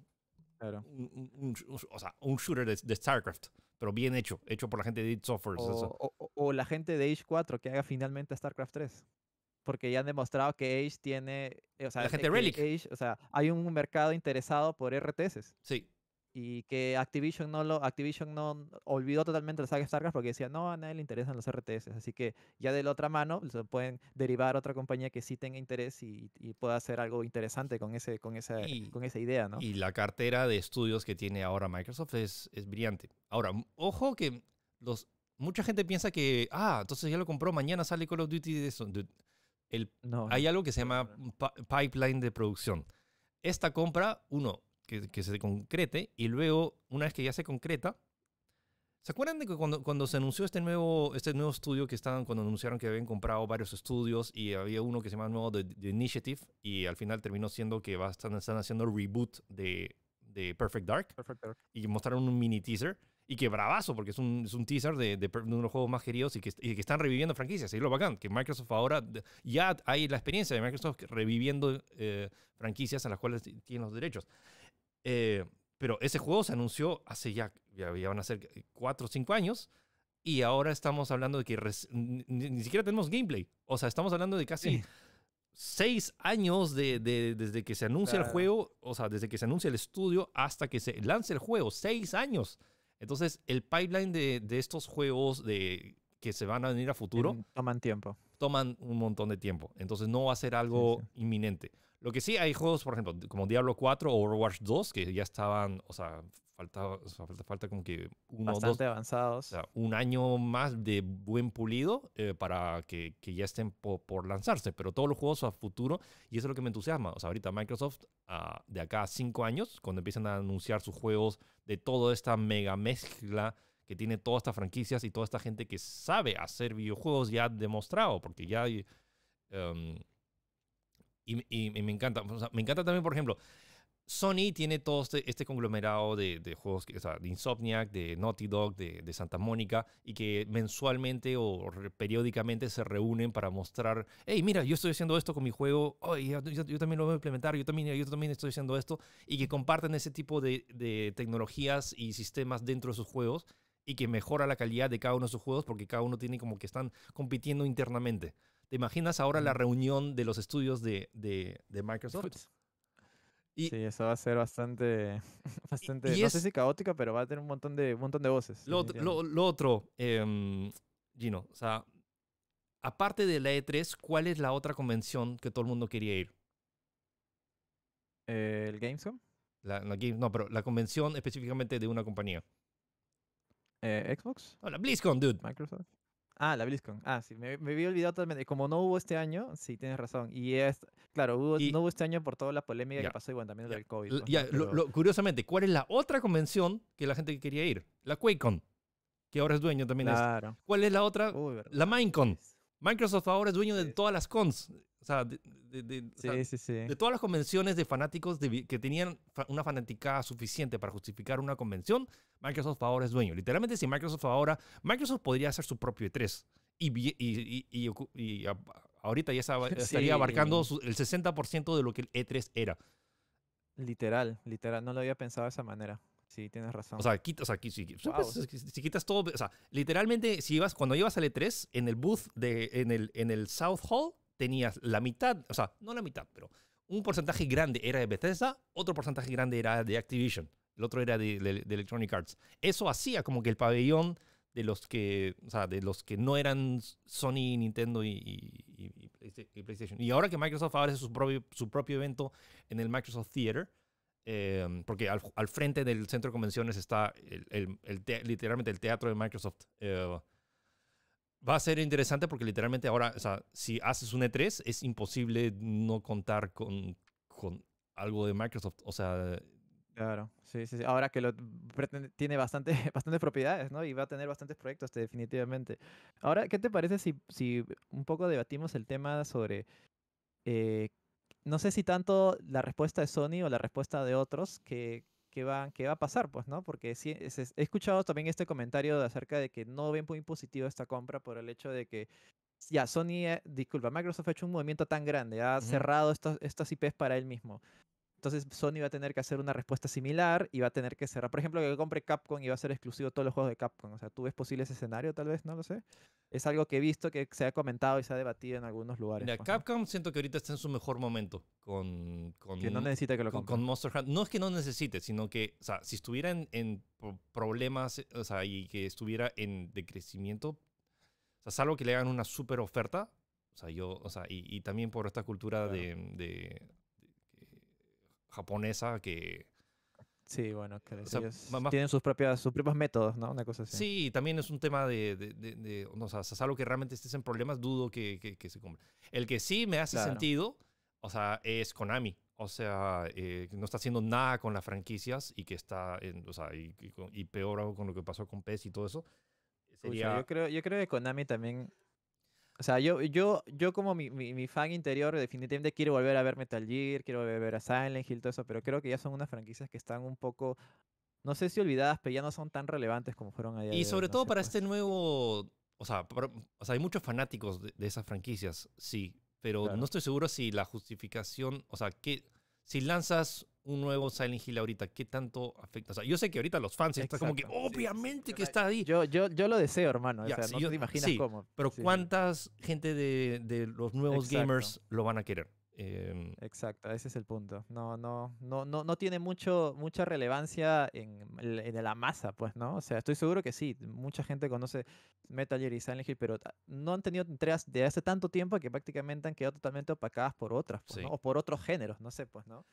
claro. Un, o sea, un shooter de, StarCraft, pero bien hecho, hecho por la gente de id Software. O, la gente de Age 4 que haga finalmente StarCraft 3. Porque ya han demostrado que Age tiene. Eh, la gente Relic. o sea, hay un mercado interesado por RTS. Sí y que Activision no lo Activision no olvidó totalmente la saga Starcraft porque decía no a nadie le interesan los RTS así que ya de la otra mano se pues, pueden derivar a otra compañía que sí tenga interés y, y pueda hacer algo interesante con ese con esa con esa idea no y la cartera de estudios que tiene ahora Microsoft es, es brillante ahora ojo que los mucha gente piensa que ah entonces ya lo compró mañana sale Call of Duty el, no, hay algo que se llama pipeline de producción esta compra uno que, se concrete y luego, una vez que ya se concreta, ¿se acuerdan de que cuando, cuando se anunció este nuevo, este nuevo estudio que estaban, cuando anunciaron que habían comprado varios estudios y había uno que se llamaba nuevo The, Initiative y al final terminó siendo que va están haciendo reboot de, de Perfect, Dark, y mostraron un mini teaser? y que bravazo, porque es un, es un teaser de, de, uno de los juegos más queridos y que, están reviviendo franquicias. Y lo bacán, que Microsoft ahora ya hay la experiencia de Microsoft reviviendo eh, franquicias a las cuales tienen los derechos. Eh, pero ese juego se anunció hace ya, ya, van a ser cuatro o cinco años. Y ahora estamos hablando de que ni, siquiera tenemos gameplay. O sea, estamos hablando de casi seis años de, desde que se anuncia el ah. juego, o sea, desde que se anuncia el estudio hasta que se lance el juego. seis años. Entonces, el pipeline de, de, estos juegos de, que se van a venir a futuro. Toman tiempo. Toman un montón de tiempo. Entonces, no va a ser algo inminente. Lo que sí, hay juegos, por ejemplo, como Diablo 4 o Overwatch 2, que ya estaban, o sea, falta, falta, falta, como que uno Bastante dos, avanzados. O sea, un año más de buen pulido eh, para que, que, ya estén por, lanzarse. Pero todos los juegos a futuro, y eso es lo que me entusiasma. O sea, ahorita Microsoft, ah, de acá a cinco años, cuando empiezan a anunciar sus juegos de toda esta mega mezcla que tiene todas estas franquicias y toda esta gente que sabe hacer videojuegos ya demostrado, porque ya hay. Em, y, me encanta. me encanta también, por ejemplo, Sony tiene todo este, este conglomerado de, juegos, o sea, de Insomniac, de Naughty Dog, de, Santa Mónica, y que mensualmente o periódicamente se reúnen para mostrar, hey, mira, yo estoy haciendo esto con mi juego, yo, también lo voy a implementar, yo también, yo también estoy haciendo esto, y que comparten ese tipo de, de tecnologías y sistemas dentro de sus juegos y que mejora la calidad de cada uno de sus juegos porque cada uno tiene como que están compitiendo internamente. ¿Te imaginas ahora la reunión de los estudios de, Microsoft? sí, eso va a ser bastante, bastante no sé si caótica, pero va a tener un montón de, montón de voces. Lo, otro, em, Gino, o sea, aparte de la E3, ¿cuál es la otra convención que todo el mundo quería ir? ¿El Gamescom? no, pero la convención específicamente de una compañía. Eh, ¿Xbox? Hola, BlizzCon, dude. Microsoft. Ah, la BlizzCon. Ah, sí, me, había olvidado totalmente. Como no hubo este año, sí, tienes razón. Y es, claro, hubo, no hubo este año por toda la polémica que pasó y también del COVID. Pues, curiosamente, ¿cuál es la otra convención que la gente quería ir? La QuakeCon, que ahora es dueño también. Claro. ¿Cuál es la otra? la Minecon. Microsoft ahora es dueño de todas las cons. O sea, de, todas las convenciones de fanáticos que tenían una fanaticada suficiente para justificar una convención, Microsoft ahora es dueño. Literalmente, si Microsoft ahora. Microsoft podría hacer su propio E3. Y, ahorita ya estaría abarcando el 60% de lo que el E3 era. Literal, literal. No lo había pensado de esa manera. Sí, tienes razón. O sea, quita, o sea pues, si, si, quitas todo, o sea, literalmente, si ibas, cuando ibas al E3, en el booth, de, en, el, en el South Hall, tenías la mitad, o sea, no la mitad, pero un porcentaje grande era de Bethesda, otro porcentaje grande era de Activision, el otro era de, de, Electronic Arts. Eso hacía como que el pabellón de los que, o sea, de los que no eran Sony, Nintendo y, y, PlayStation. Y ahora que Microsoft abre su propio, su propio evento en el Microsoft Theater, Em, porque al, frente del centro de convenciones está el, el, literalmente el teatro de Microsoft. Eh, va a ser interesante porque literalmente ahora, o sea, si haces un E3, es imposible no contar con, con algo de Microsoft. O sea... Claro, sí, sí, sí. Ahora que lo tiene bastante, bastantes propiedades, ¿no? Y va a tener bastantes proyectos, este, definitivamente. Ahora, ¿qué te parece si, si un poco debatimos el tema sobre eh, no sé si tanto la respuesta de Sony o la respuesta de otros que, que, va, que va a pasar, pues, ¿no? Porque sí, he escuchado también este comentario de acerca de que no ven muy positivo esta compra por el hecho de que ya Sony, eh, disculpa, Microsoft ha hecho un movimiento tan grande, ha cerrado estos estas IPs para él mismo. Entonces Sony va a tener que hacer una respuesta similar y va a tener que cerrar. Por ejemplo, que compre Capcom y va a ser exclusivo todos los juegos de Capcom. O sea, tú ves posible ese escenario, tal vez, no lo sé. Es algo que he visto que se ha comentado y se ha debatido en algunos lugares. Mira, pues, Capcom siento que ahorita está en su mejor momento con, con que no necesita que lo con, con, Monster Hunter. No es que no necesite, sino que, o sea, si estuviera en, problemas, o sea, y que estuviera en decrecimiento, o sea, salvo que le hagan una súper oferta, o sea, yo, o sea, y, también por esta cultura de, japonesa que... Sí, bueno, tienen sus, propias, sus propios métodos, ¿no? Una cosa así. Sí, también es un tema de, de, de, o sea, salvo que realmente estés en problemas, dudo que, que, se cumpla. El que sí me hace sentido, o sea, es Konami. O sea, que eh, no está haciendo nada con las franquicias y que está, en, o sea, y, peor algo con lo que pasó con PES y todo eso. yo, creo, yo creo que Konami también o sea, yo, yo, yo como mi, fan interior, definitivamente quiero volver a ver Metal Gear, quiero volver a ver a Silent Hill, todo eso, pero creo que ya son unas franquicias que están un poco, no sé si olvidadas, pero ya no son tan relevantes como fueron allá. Y sobre todo para pues. este nuevo, o sea, o sea, hay muchos fanáticos de, esas franquicias, sí, pero no estoy seguro si la justificación, o sea, que si lanzas un nuevo Silent Hill ahorita, ¿qué tanto afecta? O sea, yo sé que ahorita los fans están como que obviamente que está ahí. Yo, yo, yo lo deseo, hermano. o sea, no te imaginas cómo. Pero ¿cuántas gente de, de los nuevos gamers lo van a querer? Em, Exacto, ese es el punto. No, no, no, no, no tiene mucho, mucha relevancia en, en, la masa, pues, ¿no? O sea, estoy seguro que sí. Mucha gente conoce Metal Gear y Silent Hill, pero no han tenido entregas de hace tanto tiempo que prácticamente han quedado totalmente opacadas por otras, pues, O por otros géneros, no sé, pues, ¿no?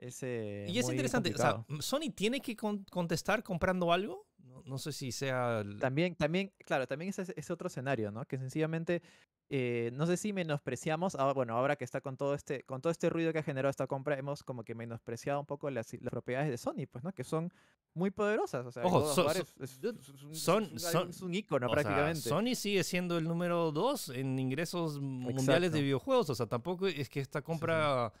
Y es interesante, o sea, mm, Sony tiene que contestar comprando algo. No, sé si sea... También, también, claro, también es, otro escenario, ¿no? Que sencillamente eh, no sé si menospreciamos, ah, bueno, ahora que está con todo este, con todo este ruido que ha generado esta compra, hemos como que menospreciado un poco las, propiedades de Sony, pues, ¿no? Que son muy poderosas. O sea, son, un ícono prácticamente. Sony sigue siendo el número dos en ingresos mundiales de videojuegos. O sea, tampoco es que esta compra.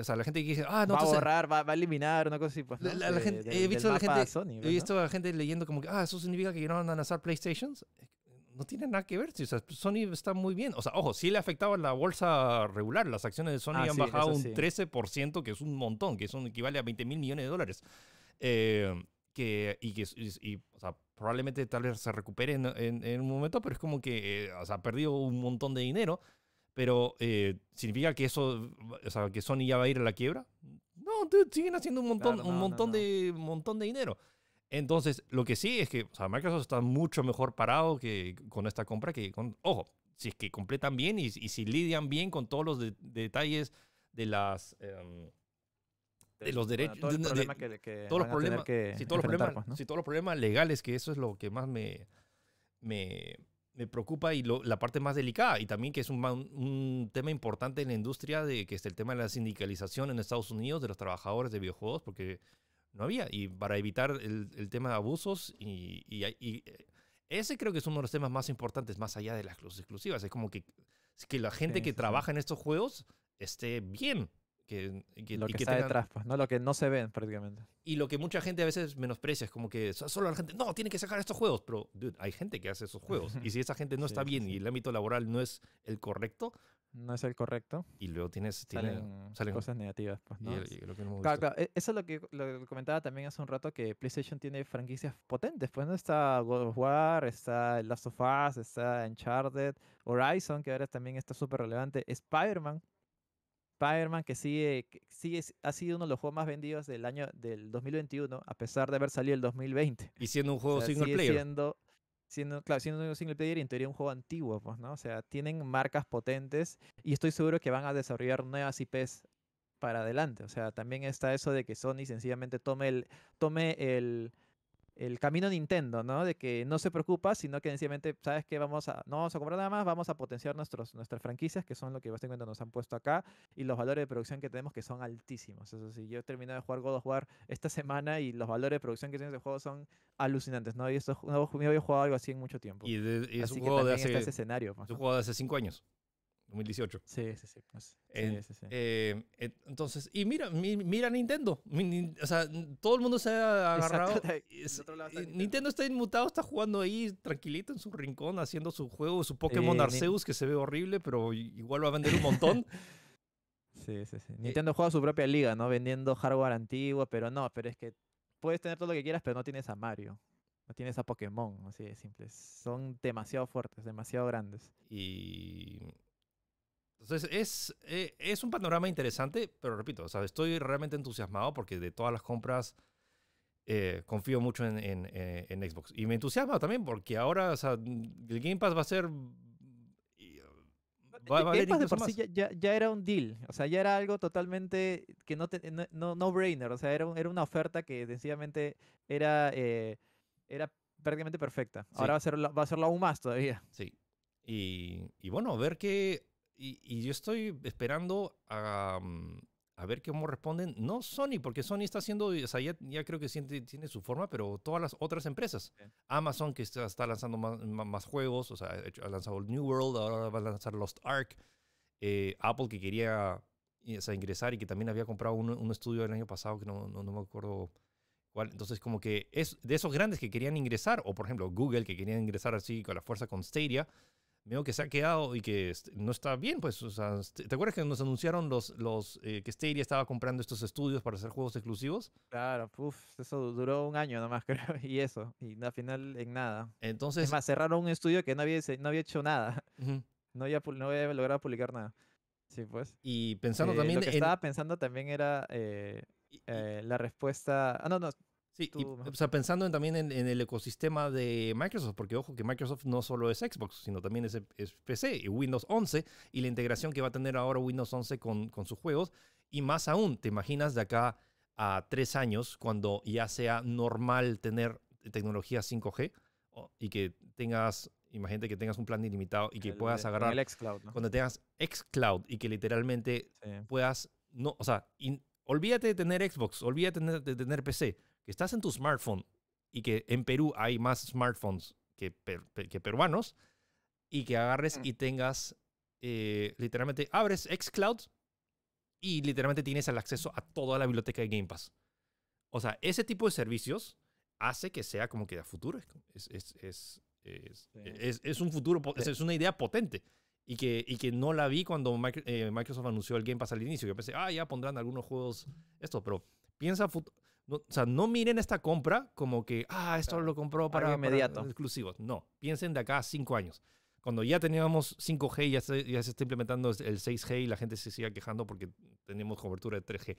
O sea, la gente que dice, ah, no, va a borrar, va, a eliminar, una cosa así. Pues, la, gente, he visto a la gente, pues, he visto la gente leyendo como que, ah, eso significa que no van a lanzar PlayStations. No tiene nada que ver. O sea, Sony está muy bien. O sea, ojo, sí le afectaba la bolsa regular. Las acciones de Sony ah, han bajado un 13%, que es un montón, que son equivale a 20 mil millones de dólares. Eh, que, y que y, o sea, probablemente tal vez se recupere en, en, un momento, pero es como que eh, o sea, ha perdido un montón de dinero. Pero, eh, ¿significa que eso, o sea, que Sony ya va a ir a la quiebra? No, siguen haciendo un montón, un montón, De, montón de dinero. Entonces, lo que sí es que o sea, Microsoft está mucho mejor parado que con esta compra que con, ojo, si es que completan bien y, si lidian bien con todos los detalles de las... Em, de los derechos, todos los problemas, todos pues, si todos los problemas legales, que eso es lo que más me, me, me preocupa y la parte más delicada y también que es un, tema importante en la industria de que es el tema de la sindicalización en Estados Unidos de los trabajadores de videojuegos porque no había y para evitar el, tema de abusos y, eh, ese creo que es uno de los temas más importantes más allá de las exclusivas es como que, que la gente que trabaja en estos juegos esté bien que, lo que, está detrás, pues, ¿no? Lo que no se ven prácticamente. Y lo que mucha gente a veces menosprecia, es como que solo la gente, no, tiene que sacar estos juegos, pero dude, hay gente que hace esos juegos. y si esa gente no está bien y el ámbito laboral no es el correcto. No es el correcto. Y luego tienes salen, salen cosas negativas. Pues, ¿no? claro, claro, e, Eso es lo que, lo comentaba también hace un rato, que PlayStation tiene franquicias potentes. Pues no está God of War, está Last of Us, está Uncharted, Horizon, que ahora también está súper relevante, Spider-Man Spider-Man, que sigue, sigue, ha sido uno de los juegos más vendidos del año del 2021, a pesar de haber salido el 2020. Y siendo un juego single player. Siendo, siendo, claro, siendo un single player y en teoría un juego antiguo, pues, ¿no? O sea, tienen marcas potentes y estoy seguro que van a desarrollar nuevas IPs para adelante. O sea, también está eso de que Sony sencillamente tome el, tome el, el camino Nintendo, ¿no? De que no se preocupa, sino que sencillamente, ¿sabes qué? Vamos a, no vamos a comprar nada más, vamos a potenciar nuestros, nuestras franquicias, que son lo que básicamente nos han puesto acá, y los valores de producción que tenemos que son altísimos. Eso sí, yo he terminado de jugar God of War esta semana y los valores de producción que tiene ese juego son alucinantes, ¿no? Y esto no había jugado algo así en mucho tiempo. Y, escenario, es un juego de hace cinco años. 2018. Sí, sí, sí. Pues, eh, entonces, y mira, mira Nintendo. O sea, todo el mundo se ha agarrado. Nintendo. está inmutado, está jugando ahí tranquilito en su rincón, haciendo su juego, su Pokémon eh, Arceus, que se ve horrible, pero igual va a vender un montón. sí, sí, sí. Nintendo juega su propia liga, ¿no? Vendiendo hardware antiguo, pero no, pero es que puedes tener todo lo que quieras, pero no tienes a Mario No tienes a Pokémon, así de simples Son demasiado fuertes, demasiado grandes. Y entonces, es, eh, es un panorama interesante, pero repito, o sea, estoy realmente entusiasmado porque de todas las compras eh, confío mucho en, en, eh, en, Xbox. Y me entusiasma también porque ahora, el Game Pass va a ser uh, Va, Game Pass de por sí ya, ya, era un deal, o sea, ya era algo totalmente que no, no, no, brainer, o sea, era, era una oferta que sencillamente era, era prácticamente perfecta. Ahora va, a ser, va a serlo aún más todavía. Sí. Y, y bueno, ver que y, yo estoy esperando a, mm, a, ver cómo responden, no Sony, porque Sony está haciendo, o sea, ya, creo que tiene, su forma, pero todas las otras empresas. Amazon, que está, lanzando más, juegos, o sea, ha lanzado New World, ahora va a lanzar Lost Ark. Eh, Apple, que quería ingresar y que también había comprado un, estudio el año pasado, que no, me acuerdo. cuál. Entonces, como que es de esos grandes que querían ingresar, o por ejemplo, Google, que quería ingresar así con la fuerza con Stadia, veo que se ha quedado y que no está bien, pues, este, ¿te acuerdas que nos anunciaron los, los eh, que Stadia estaba comprando estos estudios para hacer juegos exclusivos? Claro, uff, eso duró un año nomás, creo, y eso, y al final en nada. Entonces... Además, cerraron un estudio que no había, no había hecho nada, no, había, no había logrado publicar nada. Sí, pues. Y pensando eh, también... Lo que estaba pensando también era eh, la respuesta... Ah, no, no, Sí, o sea, pensando también en, el ecosistema de Microsoft, porque ojo que Microsoft no solo es Xbox, sino también es, PC y Windows 11 y la integración que va a tener ahora Windows 11 con, con sus juegos. Y más aún, ¿te imaginas de acá a tres años cuando ya sea normal tener tecnología 5G y que tengas, imagínate que tengas un plan ilimitado y que puedas e, agarrar... El xCloud, Cuando tengas xCloud y que literalmente puedas, no, o sea, olvídate de tener Xbox, olvídate de tener PC que estás en tu smartphone y que en Perú hay más smartphones que, peruanos y que agarres mm. y tengas, eh, literalmente, abres xCloud y literalmente tienes el acceso a toda la biblioteca de Game Pass. O sea, ese tipo de servicios hace que sea como que a futuro. Es, es, un futuro, es una idea potente. Y que, y que no la vi cuando eh, Microsoft anunció el Game Pass al inicio. Yo pensé, ah, ya pondrán algunos juegos esto, pero piensa, no, o sea, no miren esta compra como que, ah, esto lo compró para, inmediato. exclusivos. No, piensen de acá a cinco años. Cuando ya teníamos 5G, ya se, ya se está implementando el 6G y la gente se sigue quejando porque tenemos cobertura de 3G.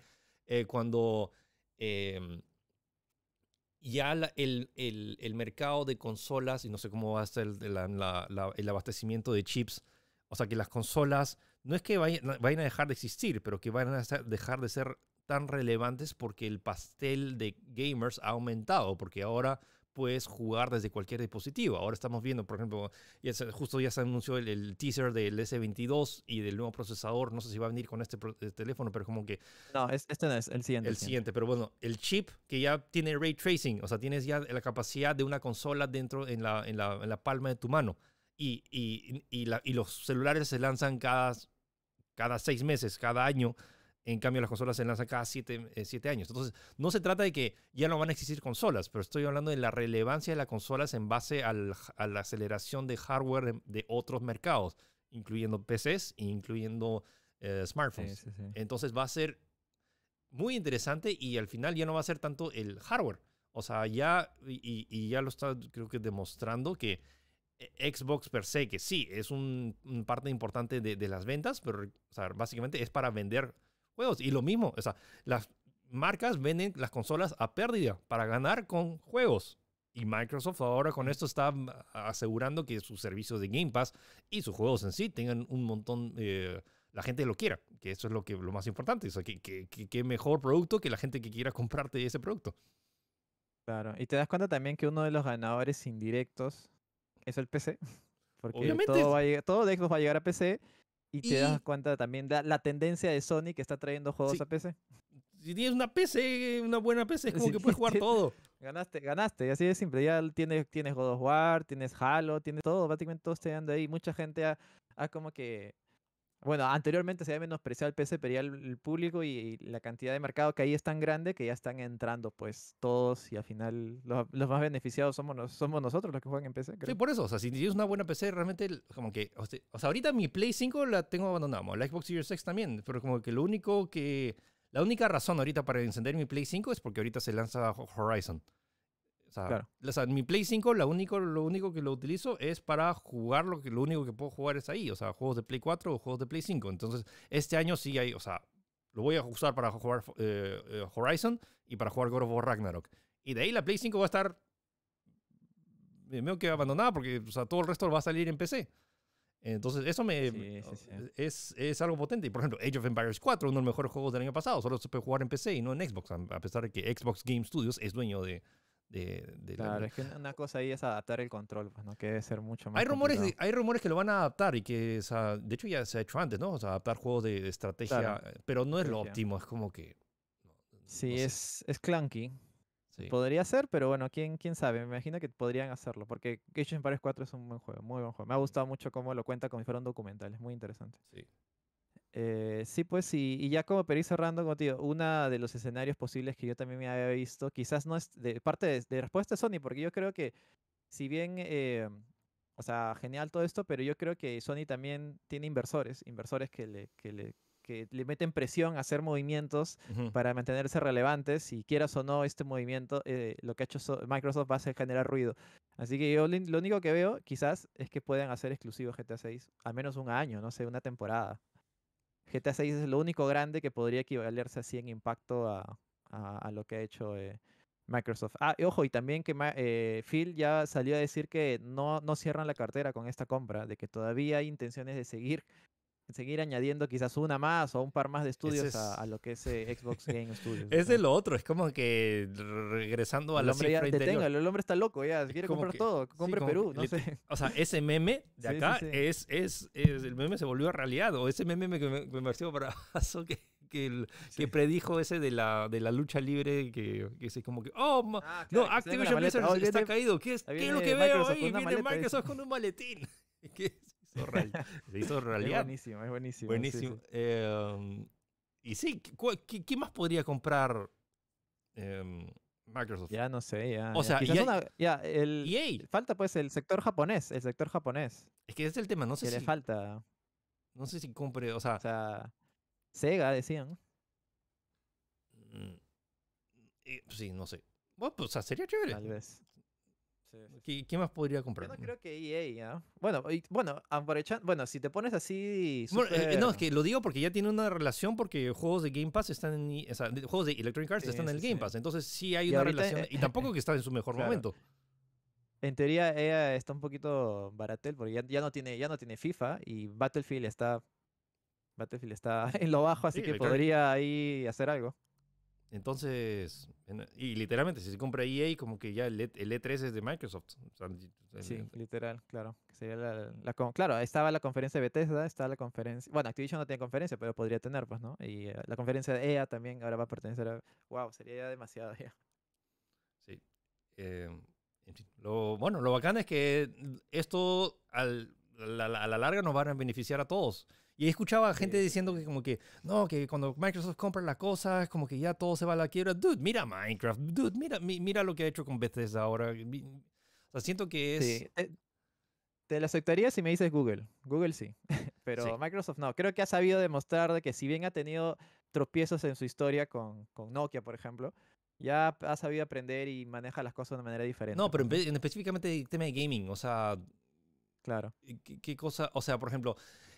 Eh, cuando em, ya el, el, el, mercado de consolas, y no sé cómo va a ser el, el abastecimiento de chips, o sea, que las consolas no es que vayan, vayan, a dejar de existir, pero que van a dejar de ser tan relevantes porque el pastel de gamers ha aumentado, porque ahora puedes jugar desde cualquier dispositivo. Ahora estamos viendo, por ejemplo, justo ya se anunció el, teaser del S22 y del nuevo procesador. No sé si va a venir con este, eh, teléfono, pero como que... No, este no es, el siguiente. El siguiente. pero bueno, el chip que ya tiene ray tracing, o sea, tienes ya la capacidad de una consola dentro en la, en la, en la palma de tu mano. Y, y, y, la, y los celulares se lanzan cada, cada seis meses, cada año. En cambio, las consolas se lanzan cada eh, siete, años. Entonces, no se trata de que ya no van a existir consolas, pero estoy hablando de la relevancia de las consolas en base a la aceleración de hardware de, otros mercados, incluyendo PCs e incluyendo eh, smartphones. Entonces, va a ser muy interesante y al final ya no va a ser tanto el hardware. O sea, ya, y, ya lo está, creo que demostrando que eh, Xbox per se, que sí, es una parte importante de, las ventas, pero básicamente es para vender juegos. Y lo mismo, o sea, las marcas venden las consolas a pérdida para ganar con juegos. Y Microsoft ahora con esto está mm, asegurando que sus servicios de Game Pass y sus juegos en sí tengan un montón, eh, la gente lo quiera, que eso es lo, que, lo más importante. O sea, que, que, que, mejor producto que la gente que quiera comprarte ese producto. Claro, y te das cuenta también que uno de los ganadores indirectos es el PC. Porque Obviamente. Todo, va todo va a llegar a PC y te das cuenta también de la tendencia de Sony que está trayendo juegos a PC. Si tienes una PC, una buena PC, es como que puedes jugar todo. Ganaste, ganaste, así de simple. Ya tienes, tienes God of War, tienes Halo, tienes todo, prácticamente todo está yendo ahí. Mucha gente a ha como que bueno, anteriormente se había menospreciado el PC, pero ya el, público y, la cantidad de mercado que hay es tan grande que ya están entrando pues todos y al final los, más beneficiados somos, somos nosotros los que juegan en PC. Sí, por eso, o sea, si tienes una buena PC, realmente como que, o sea, ahorita mi Play 5 la tengo abandonada, la Xbox Series X también, pero como que lo único que, la única razón ahorita para encender mi Play 5 es porque ahorita se lanza Horizon. O sea, mi Play 5 lo único, lo único que lo utilizo es para jugar lo que lo único que puedo jugar es ahí, o sea, juegos de Play 4 o juegos de Play 5. Entonces, este año sí hay, o sea, lo voy a usar para jugar eh, eh, Horizon y para jugar God of War Ragnarok. Y de ahí la Play 5 va a estar medio que abandonada porque sea, todo el resto va a salir en PC. Entonces, eso me Es, es, algo potente. Y por ejemplo, Age of Empires 4, uno de los mejores juegos del año pasado, solo se puede jugar en PC y no en Xbox, a pesar de que Xbox Game Studios es dueño de, es que una cosa ahí es adaptar el control, pues, ¿no? que ser mucho más. Hay rumores, hay rumores que lo van a adaptar y que, de hecho, ya se ha hecho antes, ¿no? O sea, adaptar juegos de, estrategia, pero no es lo óptimo, es como que. sí, es, es clunky. Podría ser, pero bueno, ¿quién, quién sabe. Me imagino que podrían hacerlo, porque Age of Empires 4 es un buen juego, muy buen juego. Me ha gustado mucho cómo lo cuenta como si fuera un muy interesante. Sí. Eh, sí, pues sí. Y ya como ir cerrando contigo, uno de los escenarios posibles que yo también me había visto, quizás no es de parte de, respuesta de Sony, porque yo creo que, si bien, eh, o sea, genial todo esto, pero yo creo que Sony también tiene inversores, inversores que le, que le, meten presión a hacer movimientos para mantenerse relevantes. Si quieras o no este movimiento, eh, lo que ha hecho Microsoft va a ser generar ruido. Así que yo lo único que veo quizás es que puedan hacer exclusivo GTA 6, al menos un año, no sé, una temporada. GTA 6 es lo único grande que podría equivalerse así en impacto a, lo que ha hecho eh, Microsoft. Ah, ojo, y también que eh, Phil ya salió a decir que no cierran la cartera con esta compra, de que todavía hay intenciones de seguir seguir añadiendo quizás una más o un par más de estudios a, lo que es eh, Xbox Game Studios. es de lo otro, es como que regresando a la hombre ya el hombre está loco, ya quiere comprar todo, compre Perú, no sé. O sea, ese meme de acá es, es, el meme se volvió realidad, o ese meme que me, me pareció brazo que, que, predijo ese de la, de la lucha libre, que, que es como que, oh, ah, no, Activision Blizzard está caído, ¿qué es, ¿qué lo que veo? Ahí viene Microsoft con un maletín. ¿Qué? real Se hizo realidad. Es buenísimo, es buenísimo. Buenísimo. Em, y sí, ¿qué, más podría comprar em, Microsoft? Ya no sé, ya. O sea, ya, ya falta pues el sector japonés, el sector japonés. Es que ese es el tema, no sé si... le falta. No sé si compre, o sea... O sea, Sega decían. Mm, eh, sí, no sé. Bueno, pues, o sea, sería chévere. Tal vez. ¿Qué, más podría comprar? Yo no creo que EA, ¿ah? Bueno, bueno, si te pones así. Eh, no, es que lo digo porque ya tiene una relación porque juegos de Game Pass están en. juegos de Electronic Arts están en el Game Pass. Entonces sí hay una relación. y e- tampoco que está en su mejor momento. En teoría, EA está un poquito baratel porque ya, no tiene, ya no tiene FIFA y Battlefield está. Battlefield está en lo bajo, así que podría ahí hacer algo. Entonces, y literalmente, si se compra EA, como que ya el, e, 3 e es de Microsoft. sí, literal, claro. sería claro, estaba la conferencia de Bethesda, estaba la conferencia... Bueno, Activision no tiene conferencia, pero podría tener, pues, ¿no? Y eh, la conferencia de EA también ahora va a pertenecer a... ¡Wow! Sería ya demasiado EA. Sí. Eh, lo, bueno, lo bacán es que esto a la larga nos van a beneficiar a todos. Y escuchaba gente diciendo que como que, no, que cuando Microsoft compra las cosas, como que ya todo se va a la quiebra. Dude, mira Minecraft. Dude, mira, mira lo que ha hecho con Bethesda ahora. O sea, siento que es... Eh, te, la aceptaría si me dices Google. Google sí. Pero Microsoft no. Creo que ha sabido demostrar que si bien ha tenido tropiezos en su historia con, con Nokia, por ejemplo, ya ha sabido aprender y maneja las cosas de una manera diferente. No, pero en, específicamente el tema de gaming, o sea... Claro. qué cosa? O sea, por ejemplo...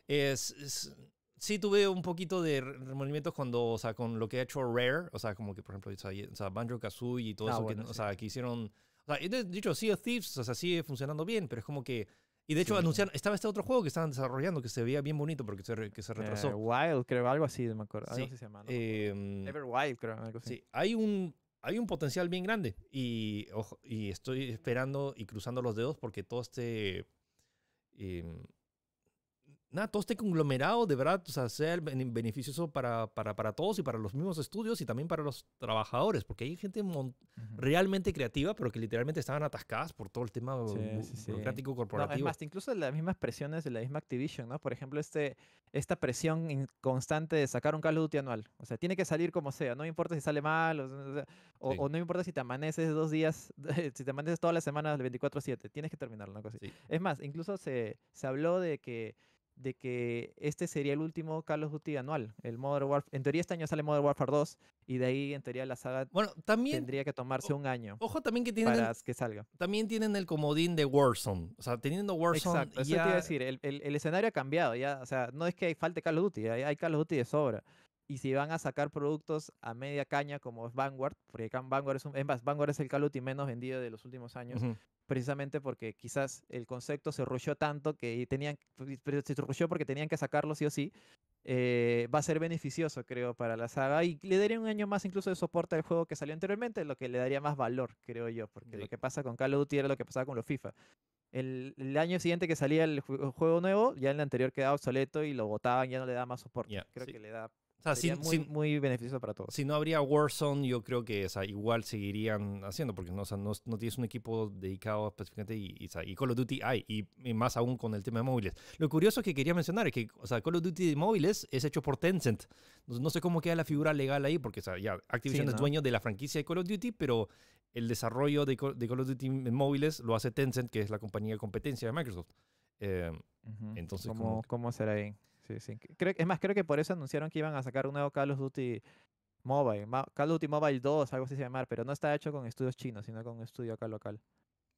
Es, sí tuve un poquito de remordimientos cuando, o sea, con lo que ha hecho Rare, o sea, como que, por ejemplo, o sea, Banjo Kazooie y todo ah, eso, que, o sea, que hicieron. O sea, de dicho, Sea of Thieves, o sea, sigue funcionando bien, pero es como que. Y de hecho, anunciaron, estaba este otro juego que estaban desarrollando que se veía bien bonito porque se, que se retrasó. Eh, Wild, creo, algo así, me acuerdo. se llama. Em, Ever Eh, creo, algo así. Sí, hay un, hay un potencial bien grande y, y estoy esperando y cruzando los dedos porque todo este. Em, nada, todo este conglomerado de verdad, o sea, ser beneficioso para, para, para, todos y para los mismos estudios y también para los trabajadores, porque hay gente realmente creativa, pero que literalmente estaban atascadas por todo el tema sí, corporativo. es más, incluso las mismas presiones de la misma Activision, ¿no? Por ejemplo, este, esta presión constante de sacar un Call of Duty anual. O sea, tiene que salir como sea, no importa si sale mal, o, no importa si te amaneces dos días, si te amaneces todas las semanas del 24-7, tienes que terminarlo, Es más, incluso se, se habló de que de que este sería el último Carlos of Duty anual, el Modern Warfare. En teoría este año sale Modern Warfare 2 y de ahí en teoría la saga tendría que tomarse un año. Ojo también que tienen para que salga. También tienen el comodín de Warzone, o sea, teniendo Warzone eso te decir, el, escenario ha cambiado ya, o sea, no es que falte Call of Duty, hay, Carlos Call Duty de sobra. Y si van a sacar productos a media caña como es Vanguard, porque Vanguard es, un, Vanguard es el Call of Duty menos vendido de los últimos años, precisamente porque quizás el concepto se rusheó tanto que tenían, pues, se porque tenían que sacarlo sí o sí, eh, va a ser beneficioso, creo, para la saga. Y le daría un año más incluso de soporte al juego que salió anteriormente, lo que le daría más valor, creo yo, porque lo que pasa con Call of Duty era lo que pasaba con los FIFA. El, año siguiente que salía el juego nuevo, ya el anterior quedaba obsoleto y lo botaban, ya no le da más soporte. Creo que le da muy, beneficioso para todos. Si no habría Warzone, yo creo que igual seguirían haciendo, porque no, tienes un equipo dedicado específicamente y, Call of Duty hay, y, más aún con el tema de móviles. Lo curioso que quería mencionar es que Call of Duty de móviles es hecho por Tencent. No, sé cómo queda la figura legal ahí, porque ya Activision es dueño de la franquicia de Call of Duty, pero el desarrollo de, Call of Duty en móviles lo hace Tencent, que es la compañía de competencia de Microsoft. Eh, entonces, ¿Cómo, ¿cómo será ahí? sí, sí. Creo, es más, creo que por eso anunciaron que iban a sacar un nuevo Call of Duty Mobile. Call of Duty Mobile 2, algo así se llama, pero no está hecho con estudios chinos, sino con un estudio acá local.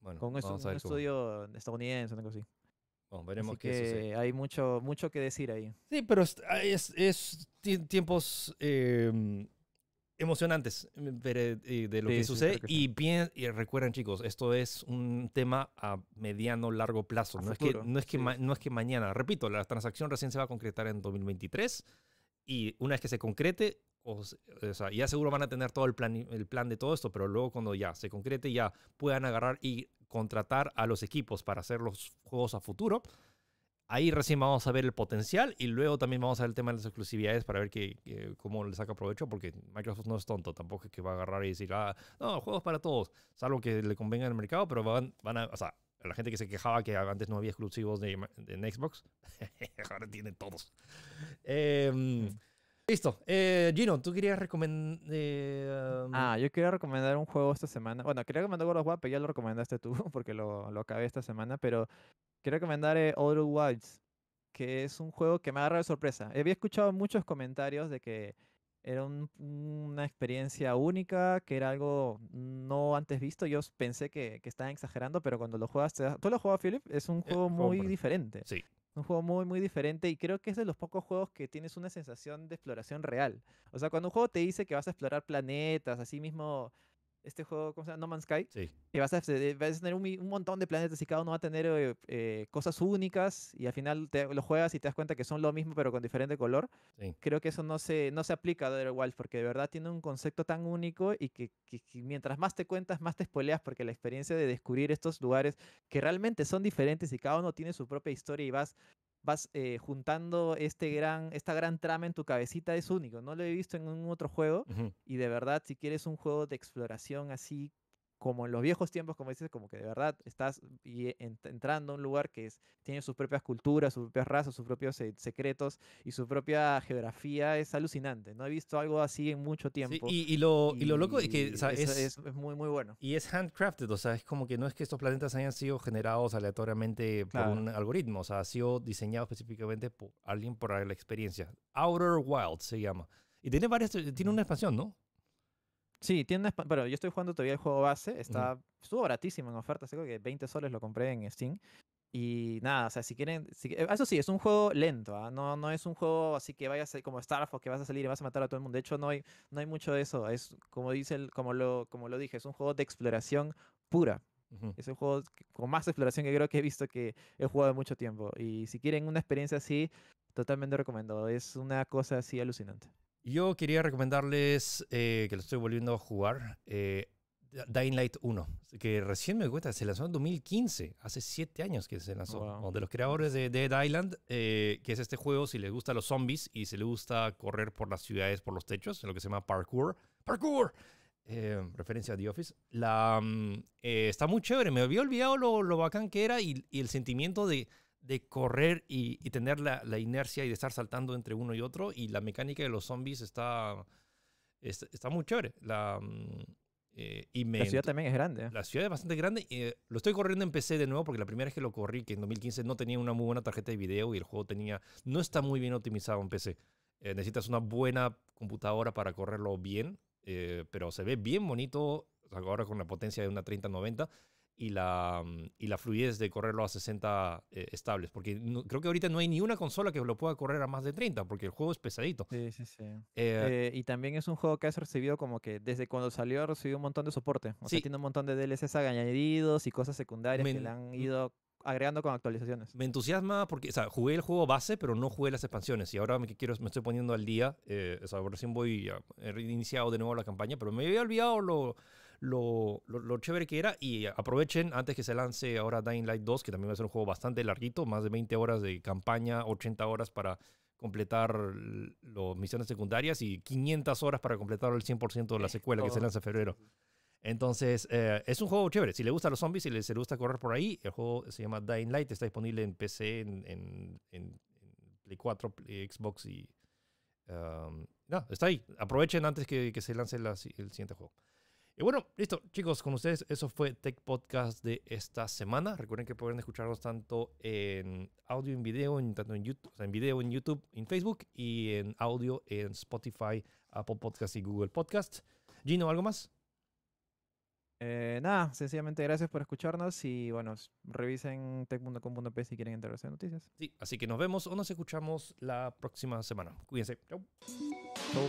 Bueno, con un, estudio estadounidense, algo así. Bueno, veremos qué que Hay mucho, mucho que decir ahí. Sí, pero ah, es, tiempos em, emocionantes mm, de lo que sucede. y, bien, recuerden, chicos, esto es un tema a mediano, largo plazo. no, es que, no, es que, no es que mañana, repito, la transacción recién se va a concretar en 2023 y una vez que se concrete, o, sea, ya seguro van a tener todo el plan, el plan de todo esto, pero luego cuando ya se concrete, ya puedan agarrar y contratar a los equipos para hacer los juegos a futuro. Ahí recién vamos a ver el potencial y luego también vamos a ver el tema de las exclusividades para ver cómo le saca provecho, porque Microsoft no es tonto, tampoco es que va a agarrar y decir, ah, no, juegos para todos, salvo que le convenga el mercado, pero van, van a, o sea, la gente que se quejaba que antes no había exclusivos de, Xbox, ahora tienen todos. Em, listo. Eh, Gino, tú querías recomendar. Em? Ah, yo quería recomendar un juego esta semana. Bueno, quería recomendar God of War, ya lo recomendaste tú porque lo, lo acabé esta semana. Pero quiero recomendar eh, Wilds, que es un juego que me agarra de sorpresa. Había escuchado muchos comentarios de que era una experiencia única, que era algo no antes visto. Yo pensé que, estaban exagerando, pero cuando lo juegas, tú lo juegas, Philip, es un eh, juego muy diferente. Sí. Un juego muy, muy diferente y creo que es de los pocos juegos que tienes una sensación de exploración real. O sea, cuando un juego te dice que vas a explorar planetas, así mismo este juego, ¿cómo se llama? No Man's Sky. Sí. Y eh, vas a, tener un, montón de planetas y cada uno va a tener eh, eh, cosas únicas y al final te, lo juegas y te das cuenta que son lo mismo pero con diferente color. Creo que eso no se, no se aplica a Outer Wild porque de verdad tiene un concepto tan único y que, mientras más te cuentas, más te spoileas porque la experiencia de descubrir estos lugares que realmente son diferentes y cada uno tiene su propia historia y vas vas eh, juntando este gran, esta gran trama en tu cabecita, es único. No lo he visto en ningún otro juego. Y de verdad, si quieres un juego de exploración así como en los viejos tiempos, como dices, como que de verdad estás entrando a un lugar que es, tiene sus propias culturas, sus propias razas, sus propios secretos y su propia geografía, es alucinante. No he visto algo así en mucho tiempo. y, lo, y, lo, loco es que es, muy, muy bueno. Y es handcrafted, o sea, es como que no es que estos planetas hayan sido generados aleatoriamente por un algoritmo, o sea, ha sido diseñado específicamente por alguien por la experiencia. Outer Wild se llama. Y tiene varias, eh, tiene una expansión, ¿no? Sí, tiendas, pero yo estoy jugando todavía el juego base, está, estuvo baratísimo en oferta, creo que 20 soles lo compré en Steam. Y nada, o sea, si quieren, eh, eso sí, es un juego lento, ¿ah? no, no es un juego así que vayas como Star que vas a salir y vas a matar a todo el mundo. De hecho, no hay, no hay mucho de eso, es como, dice el, como, lo, como lo dije, es un juego de exploración pura. Es un juego con más exploración que creo que he visto que he jugado mucho tiempo. Y si quieren una experiencia así, totalmente recomendado. Es una cosa así alucinante. Yo quería recomendarles eh, que lo estoy volviendo a jugar. Eh, Dying Light 1, que recién me cuenta se lanzó en 2015, hace 7 años que se lanzó, de los creadores de Dead Island, eh, que es este juego, si les gustan los zombies y se les gusta correr por las ciudades, por los techos, lo que se llama parkour. ¡Parkour! Eh, referencia a The Office. Mm, está muy chévere, me había olvidado lo, bacán que era y el sentimiento de de correr y, tener la, inercia y de estar saltando entre uno y otro. Y la mecánica de los zombies está, está, muy chévere. La, mm, eh, la ciudad también es grande. ¿eh? La ciudad es bastante grande. y eh, lo estoy corriendo en PC de nuevo porque la primera vez que lo corrí, que en 2015 no tenía una muy buena tarjeta de video y el juego tenía, no está muy bien optimizado en PC. necesitas una buena computadora para correrlo bien, pero se ve bien bonito ahora con la potencia de una 3090 y la, mm, y la fluidez de correrlo a 60 eh, estables. Porque creo que ahorita no hay ni una consola que lo pueda correr a más de 30, porque el juego es pesadito. Sí, sí, sí. Eh, eh, y también es un juego que has recibido como que desde cuando salió ha recibido un montón de soporte. O sea, tiene un montón de DLCs añadidos y cosas secundarias que le han ido agregando con actualizaciones. Me entusiasma porque, o sea, jugué el juego base, pero no jugué las expansiones. Y ahora me, quiero, me estoy poniendo al día. Eh, o recién voy, he reiniciado de nuevo la campaña, pero me había olvidado lo, lo, lo, chévere que era. Y aprovechen antes que se lance ahora Dying Light 2, que también va a ser un juego bastante larguito, más de 20 horas de campaña, 80 horas para completar las misiones secundarias y 500 horas para completar el 100% de la eh, secuela que se lanza en febrero. Entonces, eh, es un juego chévere. Si le gustan los zombies, si les gusta correr por ahí, el juego se llama Dying Light. Está disponible en PC, en, en, Play 4, Xbox y. Um, no, está ahí. Aprovechen antes que, se lance el siguiente juego. Y bueno, listo, chicos, con ustedes, eso fue Tech Podcast de esta semana. Recuerden que pueden escucharnos tanto en audio, en video, en, tanto en YouTube, en video, en YouTube, en Facebook y en audio en Spotify, Apple Podcasts y Google Podcasts Gino, ¿algo más? Eh, nada, sencillamente gracias por escucharnos y bueno, revisen tech.com.p si quieren enterarse de noticias. Sí, así que nos vemos o nos escuchamos la próxima semana. Cuídense. Chau.